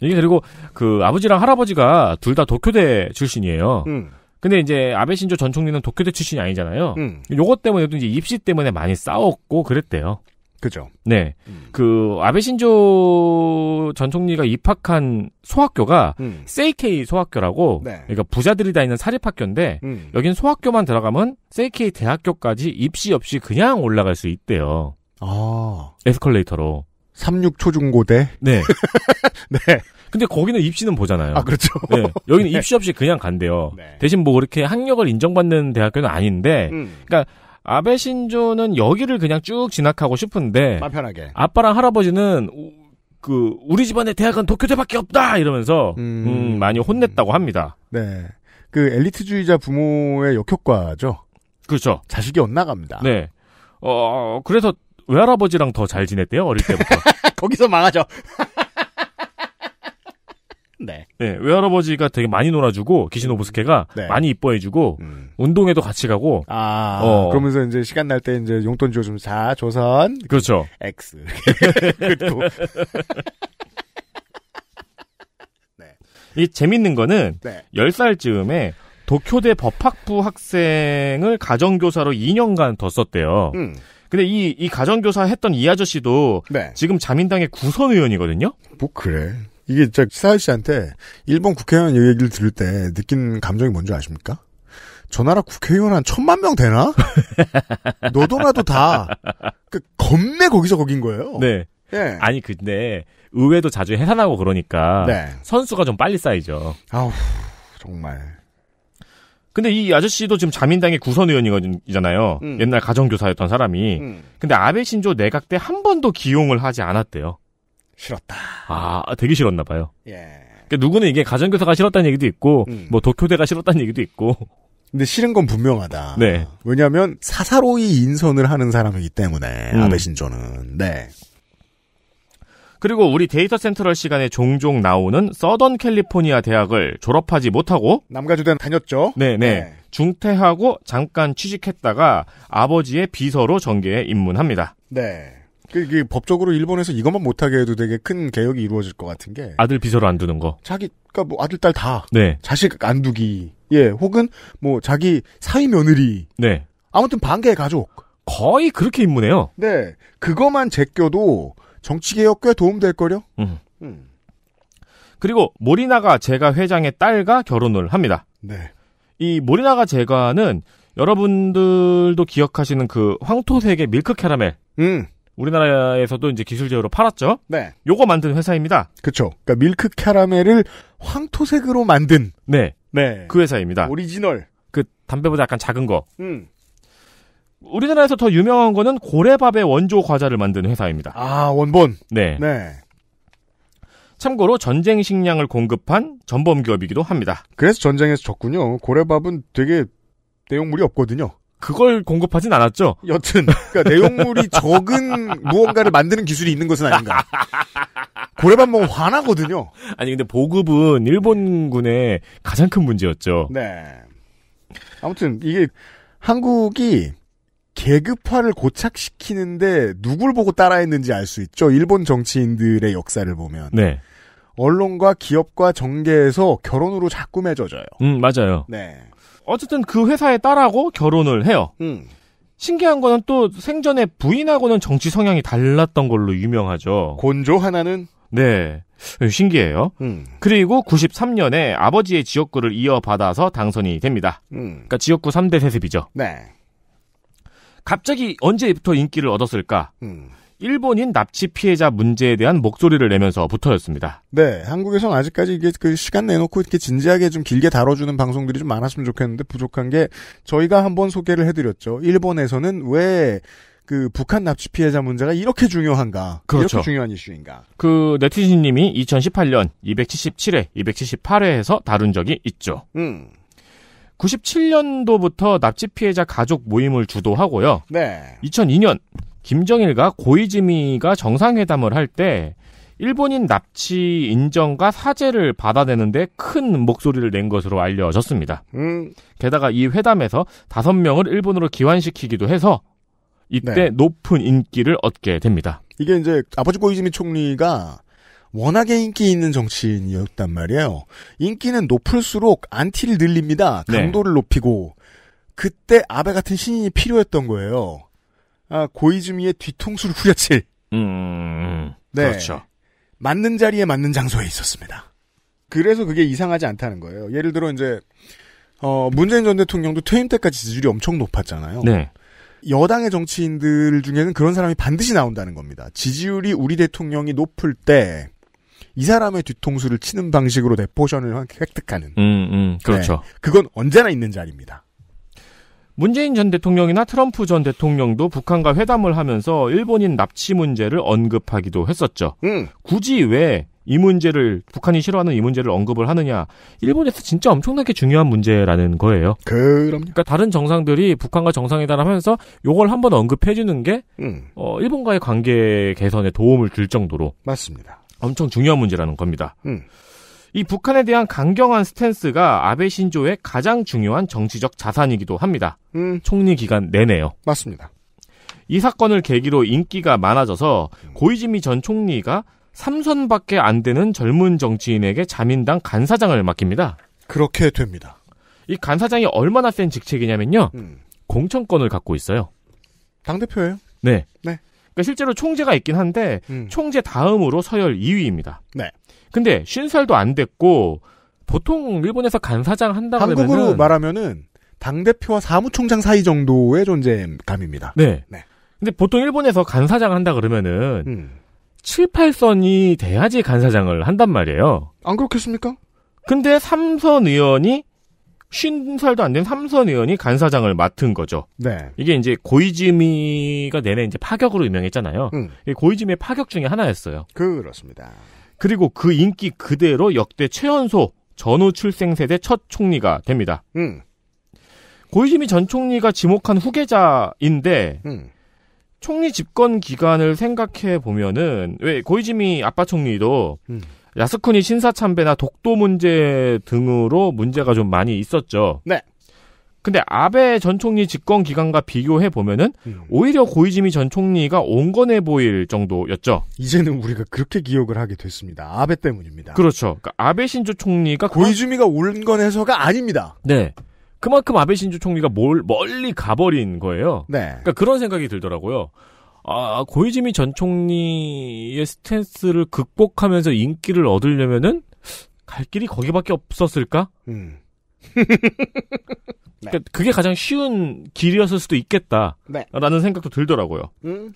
이게 그리고 그 아버지랑 할아버지가 둘 다 도쿄대 출신이에요. 음. 근데 이제 아베 신조 전 총리는 도쿄대 출신이 아니잖아요. 음. 요것 때문에도 이제 입시 때문에 많이 싸웠고 그랬대요. 그죠. 네. 음. 그 아베 신조 전 총리가 입학한 소학교가 음. 세이케이 소학교라고 네. 그러니까 부자들이 다니는 사립학교인데 음. 여긴 소학교만 들어가면 세이케이 대학교까지 입시 없이 그냥 올라갈 수 있대요. 아. 에스컬레이터로. 36초중고대. <laughs> 네. 네. 근데 거기는 입시는 보잖아요. 아, 그렇죠. 네. 여기는 네. 입시 없이 그냥 간대요. 네. 대신 뭐 그렇게 학력을 인정받는 대학교는 아닌데, 음. 그러니까 아베 신조는 여기를 그냥 쭉 진학하고 싶은데, 편하게. 아빠랑 할아버지는 그 우리 집안의 대학은 도쿄대밖에 없다 이러면서 음. 음, 많이 혼냈다고 합니다. 네. 그 엘리트주의자 부모의 역효과죠. 그렇죠. 자식이 엇나갑니다. 네. 어, 그래서 외할아버지랑 더 잘 지냈대요 어릴 때부터. <laughs> 거기서 망하죠. <laughs> 네. 네. 외할아버지가 되게 많이 놀아주고 기시노부스케가 음. 네. 많이 이뻐해주고 음. 운동에도 같이 가고. 아. 어. 그러면서 이제 시간 날 때 이제 용돈 줘주면 자 조선. 그렇죠. X. <laughs> 네. 이 재밌는 거는 네. 1 0살즈음에 도쿄대 법학부 학생을 가정교사로 2년간 뒀었대요. 음. 근데 이, 이 가정교사 했던 이 아저씨도 네. 지금 자민당의 구선의원이거든요? 뭐, 그래. 이게 저 사일 씨한테 일본 국회의원 얘기를 들을 때 느낀 감정이 뭔지 아십니까? 저 나라 국회의원 한 천만 명 되나? <laughs> 너도 나도 다. 그, 겁내 거기서 거긴 거예요. 네. 네. 아니, 근데 의회도 자주 해산하고 그러니까. 네. 선수가 좀 빨리 쌓이죠. 아우, 정말. 근데 이 아저씨도 지금 자민당의 구선 의원이잖아요. 음. 옛날 가정교사였던 사람이. 음. 근데 아베 신조 내각 때 한 번도 기용을 하지 않았대요. 싫었다. 아, 되게 싫었나 봐요. 예. 그러니까 누구는 이게 가정교사가 싫었다는 얘기도 있고, 음. 뭐 도쿄대가 싫었다는 얘기도 있고. 근데 싫은 건 분명하다. 네. 왜냐하면 사사로이 인선을 하는 사람이기 때문에 음. 아베 신조는. 네. 그리고 우리 데이터 센트럴 시간에 종종 나오는 서던 캘리포니아 대학을 졸업하지 못하고 남가주대 다녔죠. 네네. 네. 네. 중퇴하고 잠깐 취직했다가 아버지의 비서로 전계에 입문합니다. 네. 그게 법적으로 일본에서 이것만 못하게 해도 되게 큰 개혁이 이루어질 것 같은 게 아들 비서로 안 두는 거. 자기 그러니까 뭐 아들 딸 다. 네. 자식 안 두기. 예. 혹은 뭐 자기 사위 며느리. 네. 아무튼 반개 가족. 거의 그렇게 입문해요. 네. 그거만 제껴도 정치개혁 꽤 도움될 거려? 음. 음. 그리고 모리나가 제가 회장의 딸과 결혼을 합니다. 네. 이 모리나가 제가는 여러분들도 기억하시는 그 황토색의 밀크 캐러멜. 음. 우리나라에서도 이제 기술제로 팔았죠. 네. 요거 만든 회사입니다. 그렇죠. 그러니까 밀크 캐러멜을 황토색으로 만든. 네. 네. 그 회사입니다. 오리지널. 그 담배보다 약간 작은 거. 음. 우리나라에서 더 유명한 거는 고래밥의 원조 과자를 만드는 회사입니다. 아, 원본. 네. 네. 참고로 전쟁 식량을 공급한 전범 기업이기도 합니다. 그래서 전쟁에서 졌군요. 고래밥은 되게 내용물이 없거든요. 그걸 공급하진 않았죠. 여튼 그러니까 내용물이 <laughs> 적은 무언가를 만드는 기술이 있는 것은 아닌가. 고래밥 먹으면 화나거든요. 아니 근데 보급은 일본군의 가장 큰 문제였죠. 네. 아무튼 이게 한국이 계급화를 고착시키는데 누굴 보고 따라했는지 알 수 있죠. 일본 정치인들의 역사를 보면. 네. 언론과 기업과 정계에서 결혼으로 자꾸 맺어져요. 음, 맞아요. 네. 어쨌든 그 회사에 딸하고 결혼을 해요. 음. 신기한 거는 또 생전에 부인하고는 정치 성향이 달랐던 걸로 유명하죠. 곤조 하나는? 네. 신기해요. 음. 그리고 93년에 아버지의 지역구를 이어받아서 당선이 됩니다. 음. 그러니까 지역구 3대 세습이죠. 네. 갑자기 언제부터 인기를 얻었을까? 음. 일본인 납치 피해자 문제에 대한 목소리를 내면서 붙어였습니다 네, 한국에선 아직까지 이게 그 시간 내놓고 이렇게 진지하게 좀 길게 다뤄주는 방송들이 좀 많았으면 좋겠는데 부족한 게 저희가 한번 소개를 해드렸죠. 일본에서는 왜 그 북한 납치 피해자 문제가 이렇게 중요한가? 그렇죠. 이렇게 중요한 이슈인가? 그 네티즌님이 2018년 277회, 278회에서 다룬 적이 있죠. 음. 97년도부터 납치 피해자 가족 모임을 주도하고요. 네. 2002년 김정일과 고이즈미가 정상회담을 할 때 일본인 납치 인정과 사죄를 받아내는데 큰 목소리를 낸 것으로 알려졌습니다. 음. 게다가 이 회담에서 다섯 명을 일본으로 기환시키기도 해서 이때 네. 높은 인기를 얻게 됩니다. 이게 이제 아버지 고이즈미 총리가 워낙에 인기 있는 정치인이었단 말이에요. 인기는 높을수록 안티를 늘립니다. 네. 강도를 네. 높이고 그때 아베 같은 신인이 필요했던 거예요. 아, 고이즈미의 뒤통수를 후려칠. 음, 음, 음, 네. 그렇죠. 맞는 자리에 맞는 장소에 있었습니다. 그래서 그게 이상하지 않다는 거예요. 예를 들어 이제 어, 문재인 전 대통령도 퇴임 때까지 지지율이 엄청 높았잖아요. 네. 여당의 정치인들 중에는 그런 사람이 반드시 나온다는 겁니다. 지지율이 우리 대통령이 높을 때이 사람의 뒤통수를 치는 방식으로 내 포션을 획득하는. 음, 음, 그렇죠. 네, 그건 언제나 있는 자리입니다. 문재인 전 대통령이나 트럼프 전 대통령도 북한과 회담을 하면서 일본인 납치 문제를 언급하기도 했었죠. 음. 굳이 왜 이 문제를 북한이 싫어하는 이 문제를 언급을 하느냐? 일본에서 진짜 엄청나게 중요한 문제라는 거예요. 그럼요. 그러니까 다른 정상들이 북한과 정상회담하면서 요걸 한번 언급해 주는 게 음. 어, 일본과의 관계 개선에 도움을 줄 정도로 맞습니다. 엄청 중요한 문제라는 겁니다. 음. 이 북한에 대한 강경한 스탠스가 아베 신조의 가장 중요한 정치적 자산이기도 합니다. 음. 총리 기간 내내요. 맞습니다. 이 사건을 계기로 인기가 많아져서 음. 고이즈미 전 총리가 3선밖에 안 되는 젊은 정치인에게 자민당 간사장을 맡깁니다. 그렇게 됩니다. 이 간사장이 얼마나 센 직책이냐면요. 음. 공천권을 갖고 있어요. 당대표예요? 네. 네. 그러니까 실제로 총재가 있긴 한데 음. 총재 다음으로 서열 2위입니다. 네. 근데 신설도안 됐고 보통 일본에서 간사장 한다고 하면 한국으로 말하면은 당 대표와 사무총장 사이 정도의 존재감입니다. 네. 네. 근데 보통 일본에서 간사장 한다 그러면은 음. 7, 8선이 돼야지 간사장을 한단 말이에요. 안 그렇겠습니까? 근데 3선 의원이 쉰살도안된 삼선 의원이 간사장을 맡은 거죠. 네. 이게 이제 고이즈미가 내내 이제 파격으로 유명했잖아요. 음. 고이즈미의 파격 중에 하나였어요. 그렇습니다. 그리고 그 인기 그대로 역대 최연소 전후 출생 세대 첫 총리가 됩니다. 음. 고이즈미 전 총리가 지목한 후계자인데 음. 총리 집권 기간을 생각해 보면은 왜 고이즈미 아빠 총리도 음. 야스쿠니 신사참배나 독도 문제 등으로 문제가 좀 많이 있었죠. 네. 근데 아베 전 총리 집권 기간과 비교해 보면은 음. 오히려 고이즈미 전 총리가 온건해 보일 정도였죠. 이제는 우리가 그렇게 기억을 하게 됐습니다. 아베 때문입니다. 그렇죠. 그러니까 아베 신조 총리가 고이즈미가 온건해서가 아닙니다. 네. 그만큼 아베 신조 총리가 멀리 가버린 거예요. 네. 그러니까 그런 생각이 들더라고요. 아, 아, 고이즈미 전 총리의 스탠스를 극복하면서 인기를 얻으려면은 갈 길이 거기밖에 없었을까? 음. <laughs> 그러니까 그게 가장 쉬운 길이었을 수도 있겠다라는 네. 생각도 들더라고요. 음.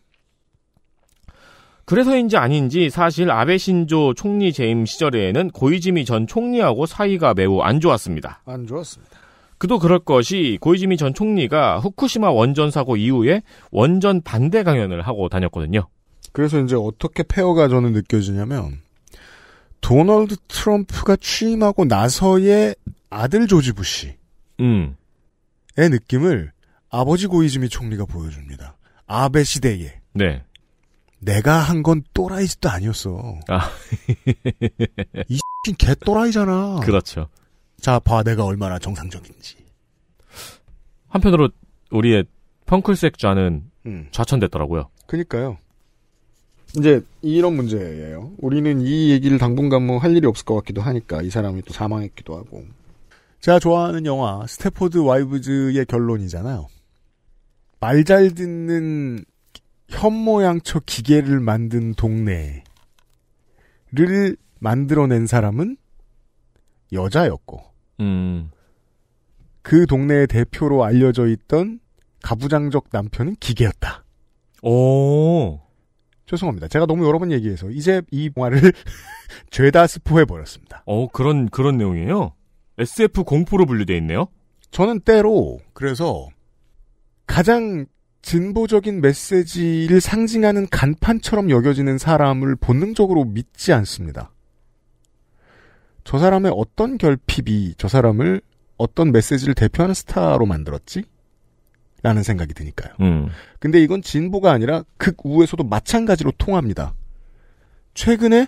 그래서인지 아닌지 사실 아베 신조 총리 재임 시절에는 고이즈미 전 총리하고 사이가 매우 안 좋았습니다. 안 좋았습니다. 그도 그럴 것이 고이즈미 전 총리가 후쿠시마 원전 사고 이후에 원전 반대 강연을 하고 다녔거든요. 그래서 이제 어떻게 폐허가 저는 느껴지냐면 도널드 트럼프가 취임하고 나서의 아들 조지 부시의 음. 느낌을 아버지 고이즈미 총리가 보여줍니다. 아베 시대에. 네. 내가 한 건 또라이 짓도 아니었어. 아. 이 <laughs> 개또라이잖아. 그렇죠. 자, 봐, 내가 얼마나 정상적인지. 한편으로 우리의 펑클색 좌는 음. 좌천됐더라고요. 그니까요. 이제 이런 문제예요. 우리는 이 얘기를 당분간 뭐 할 일이 없을 것 같기도 하니까 이 사람이 또 사망했기도 하고. 제가 좋아하는 영화 스태포드 와이브즈의 결론이잖아요. 말 잘 듣는 현모양처 기계를 만든 동네를 만들어낸 사람은 여자였고 음. 그 동네의 대표로 알려져 있던 가부장적 남편은 기계였다. 오. 죄송합니다. 제가 너무 여러 번 얘기해서 이제 이 영화를 <laughs> 죄다 스포해 버렸습니다. 어 그런 그런 내용이에요. SF 공포로 분류되어 있네요. 저는 때로 그래서 가장 진보적인 메시지를 상징하는 간판처럼 여겨지는 사람을 본능적으로 믿지 않습니다. 저 사람의 어떤 결핍이 저 사람을 어떤 메시지를 대표하는 스타로 만들었지? 라는 생각이 드니까요. 음. 근데 이건 진보가 아니라 극우에서도 마찬가지로 통합니다. 최근에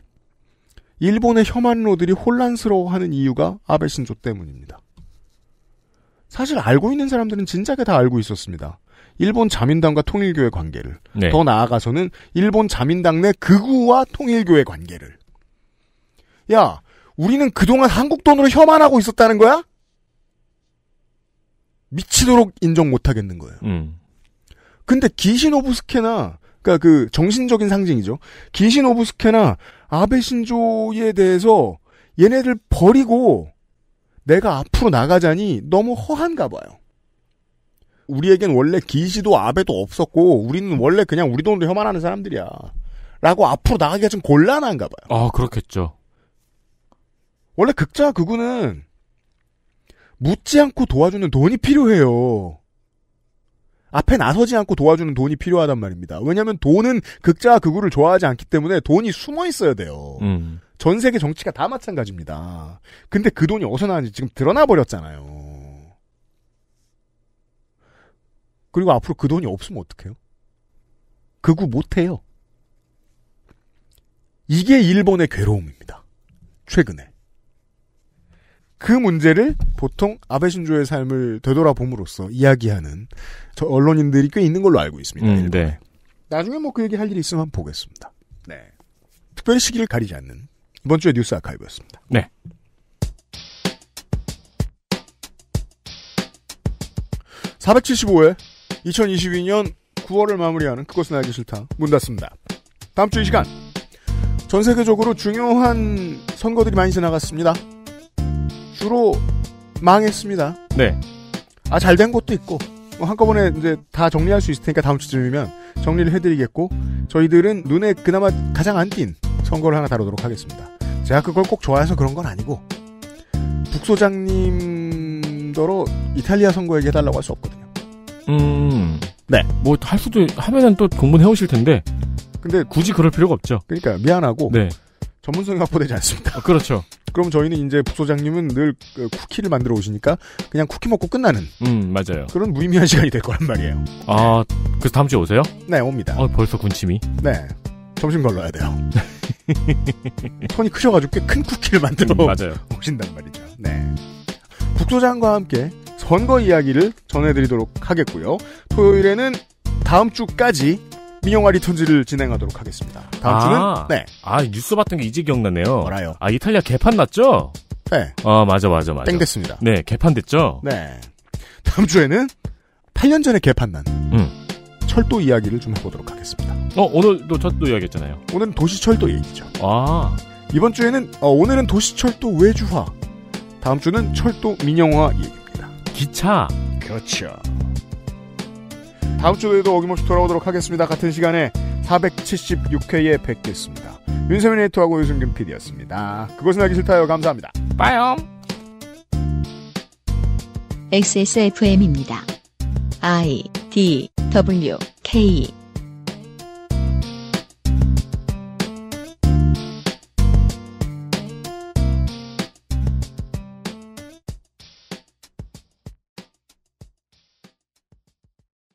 일본의 혐한로들이 혼란스러워하는 이유가 아베 신조 때문입니다. 사실 알고 있는 사람들은 진작에 다 알고 있었습니다. 일본 자민당과 통일교의 관계를 네. 더 나아가서는 일본 자민당 내 극우와 통일교의 관계를 야 우리는 그동안 한국 돈으로 혐한하고 있었다는 거야? 미치도록 인정 못 하겠는 거예요. 음. 근데 기시노부스케나 그러니까 그 정신적인 상징이죠. 기시노부스케나 아베 신조에 대해서 얘네들 버리고 내가 앞으로 나가자니 너무 허한가 봐요. 우리에겐 원래 기시도 아베도 없었고 우리는 원래 그냥 우리 돈으로 혐한하는 사람들이야. 라고 앞으로 나가기가 좀 곤란한가 봐요. 아, 그렇겠죠. 원래 극자 극우는 묻지 않고 도와주는 돈이 필요해요. 앞에 나서지 않고 도와주는 돈이 필요하단 말입니다. 왜냐하면 돈은 극자 극우를 좋아하지 않기 때문에 돈이 숨어 있어야 돼요. 음. 전 세계 정치가 다 마찬가지입니다. 근데 그 돈이 어디서 나는지 왔 지금 드러나 버렸잖아요. 그리고 앞으로 그 돈이 없으면 어떡해요? 극우 못해요. 이게 일본의 괴로움입니다. 최근에. 그 문제를 보통 아베 신조의 삶을 되돌아봄으로써 이야기하는 저 언론인들이 꽤 있는 걸로 알고 있습니다. 음, 네. 나중에 뭐 그 얘기 할 일이 있으면 보겠습니다. 네. 특별히 시기를 가리지 않는 이번 주의 뉴스 아카이브였습니다. 네. 사백칠회 2022년 9월을 마무리하는 그것은 알기 싫다 문 닫습니다. 다음 주 이 시간 전 세계적으로 중요한 선거들이 많이 지나갔습니다. 주로 망했습니다. 네. 아, 잘 된 것도 있고, 뭐 한꺼번에 이제 다 정리할 수 있을 테니까 다음 주쯤이면 정리를 해드리겠고, 저희들은 눈에 그나마 가장 안 띈 선거를 하나 다루도록 하겠습니다. 제가 그걸 꼭 좋아해서 그런 건 아니고, 북소장님더러 이탈리아 선거 얘기해달라고 할 수 없거든요. 음. 네. 뭐, 할 수도, 하면은 또 공부해 는 오실 텐데. 근데. 굳이 그럴 필요가 없죠. 그러니까, 미안하고. 네. 전문성이 확보되지 않습니다. 어, 그렇죠. <laughs> 그럼 저희는 이제 부소장님은 늘 그 쿠키를 만들어 오시니까 그냥 쿠키 먹고 끝나는. 음, 맞아요. 그런 무의미한 시간이 될 거란 말이에요. 아, 그래서 다음 주에 오세요? 네, 옵니다. 어, 벌써 군침이. 네. 점심 걸러야 돼요. <laughs> 손이 크셔가지고 꽤 큰 쿠키를 만들어 음, 맞아요. 오신단 말이죠. 네. 국소장과 함께 선거 이야기를 전해드리도록 하겠고요. 토요일에는 다음 주까지 민영화 리턴즈를 진행하도록 하겠습니다. 다음 아, 주는 네. 아 뉴스 봤던 게 이제 기억나네요. 뭐라요? 아 이탈리아 개판 났죠? 네. 아 맞아 맞아 맞아. 땡 됐습니다. 네 개판 됐죠? 네. 다음 주에는 8년 전에 개판 난 음. 철도 이야기를 좀 해보도록 하겠습니다. 어 오늘도 철도 이야기했잖아요. 오늘은 도시 철도 얘기죠. 아 이번 주에는 어, 오늘은 도시 철도 외주화, 다음 주는 철도 민영화 얘기입니다. 기차 그렇죠. 다음 주에도 어김없이 돌아오도록 하겠습니다. 같은 시간에 476회에 뵙겠습니다. 윤세민 에이터하고 유승균 PD였습니다. 그것은 알기 싫다요. 감사합니다. 빠염 XSFM입니다. I D W K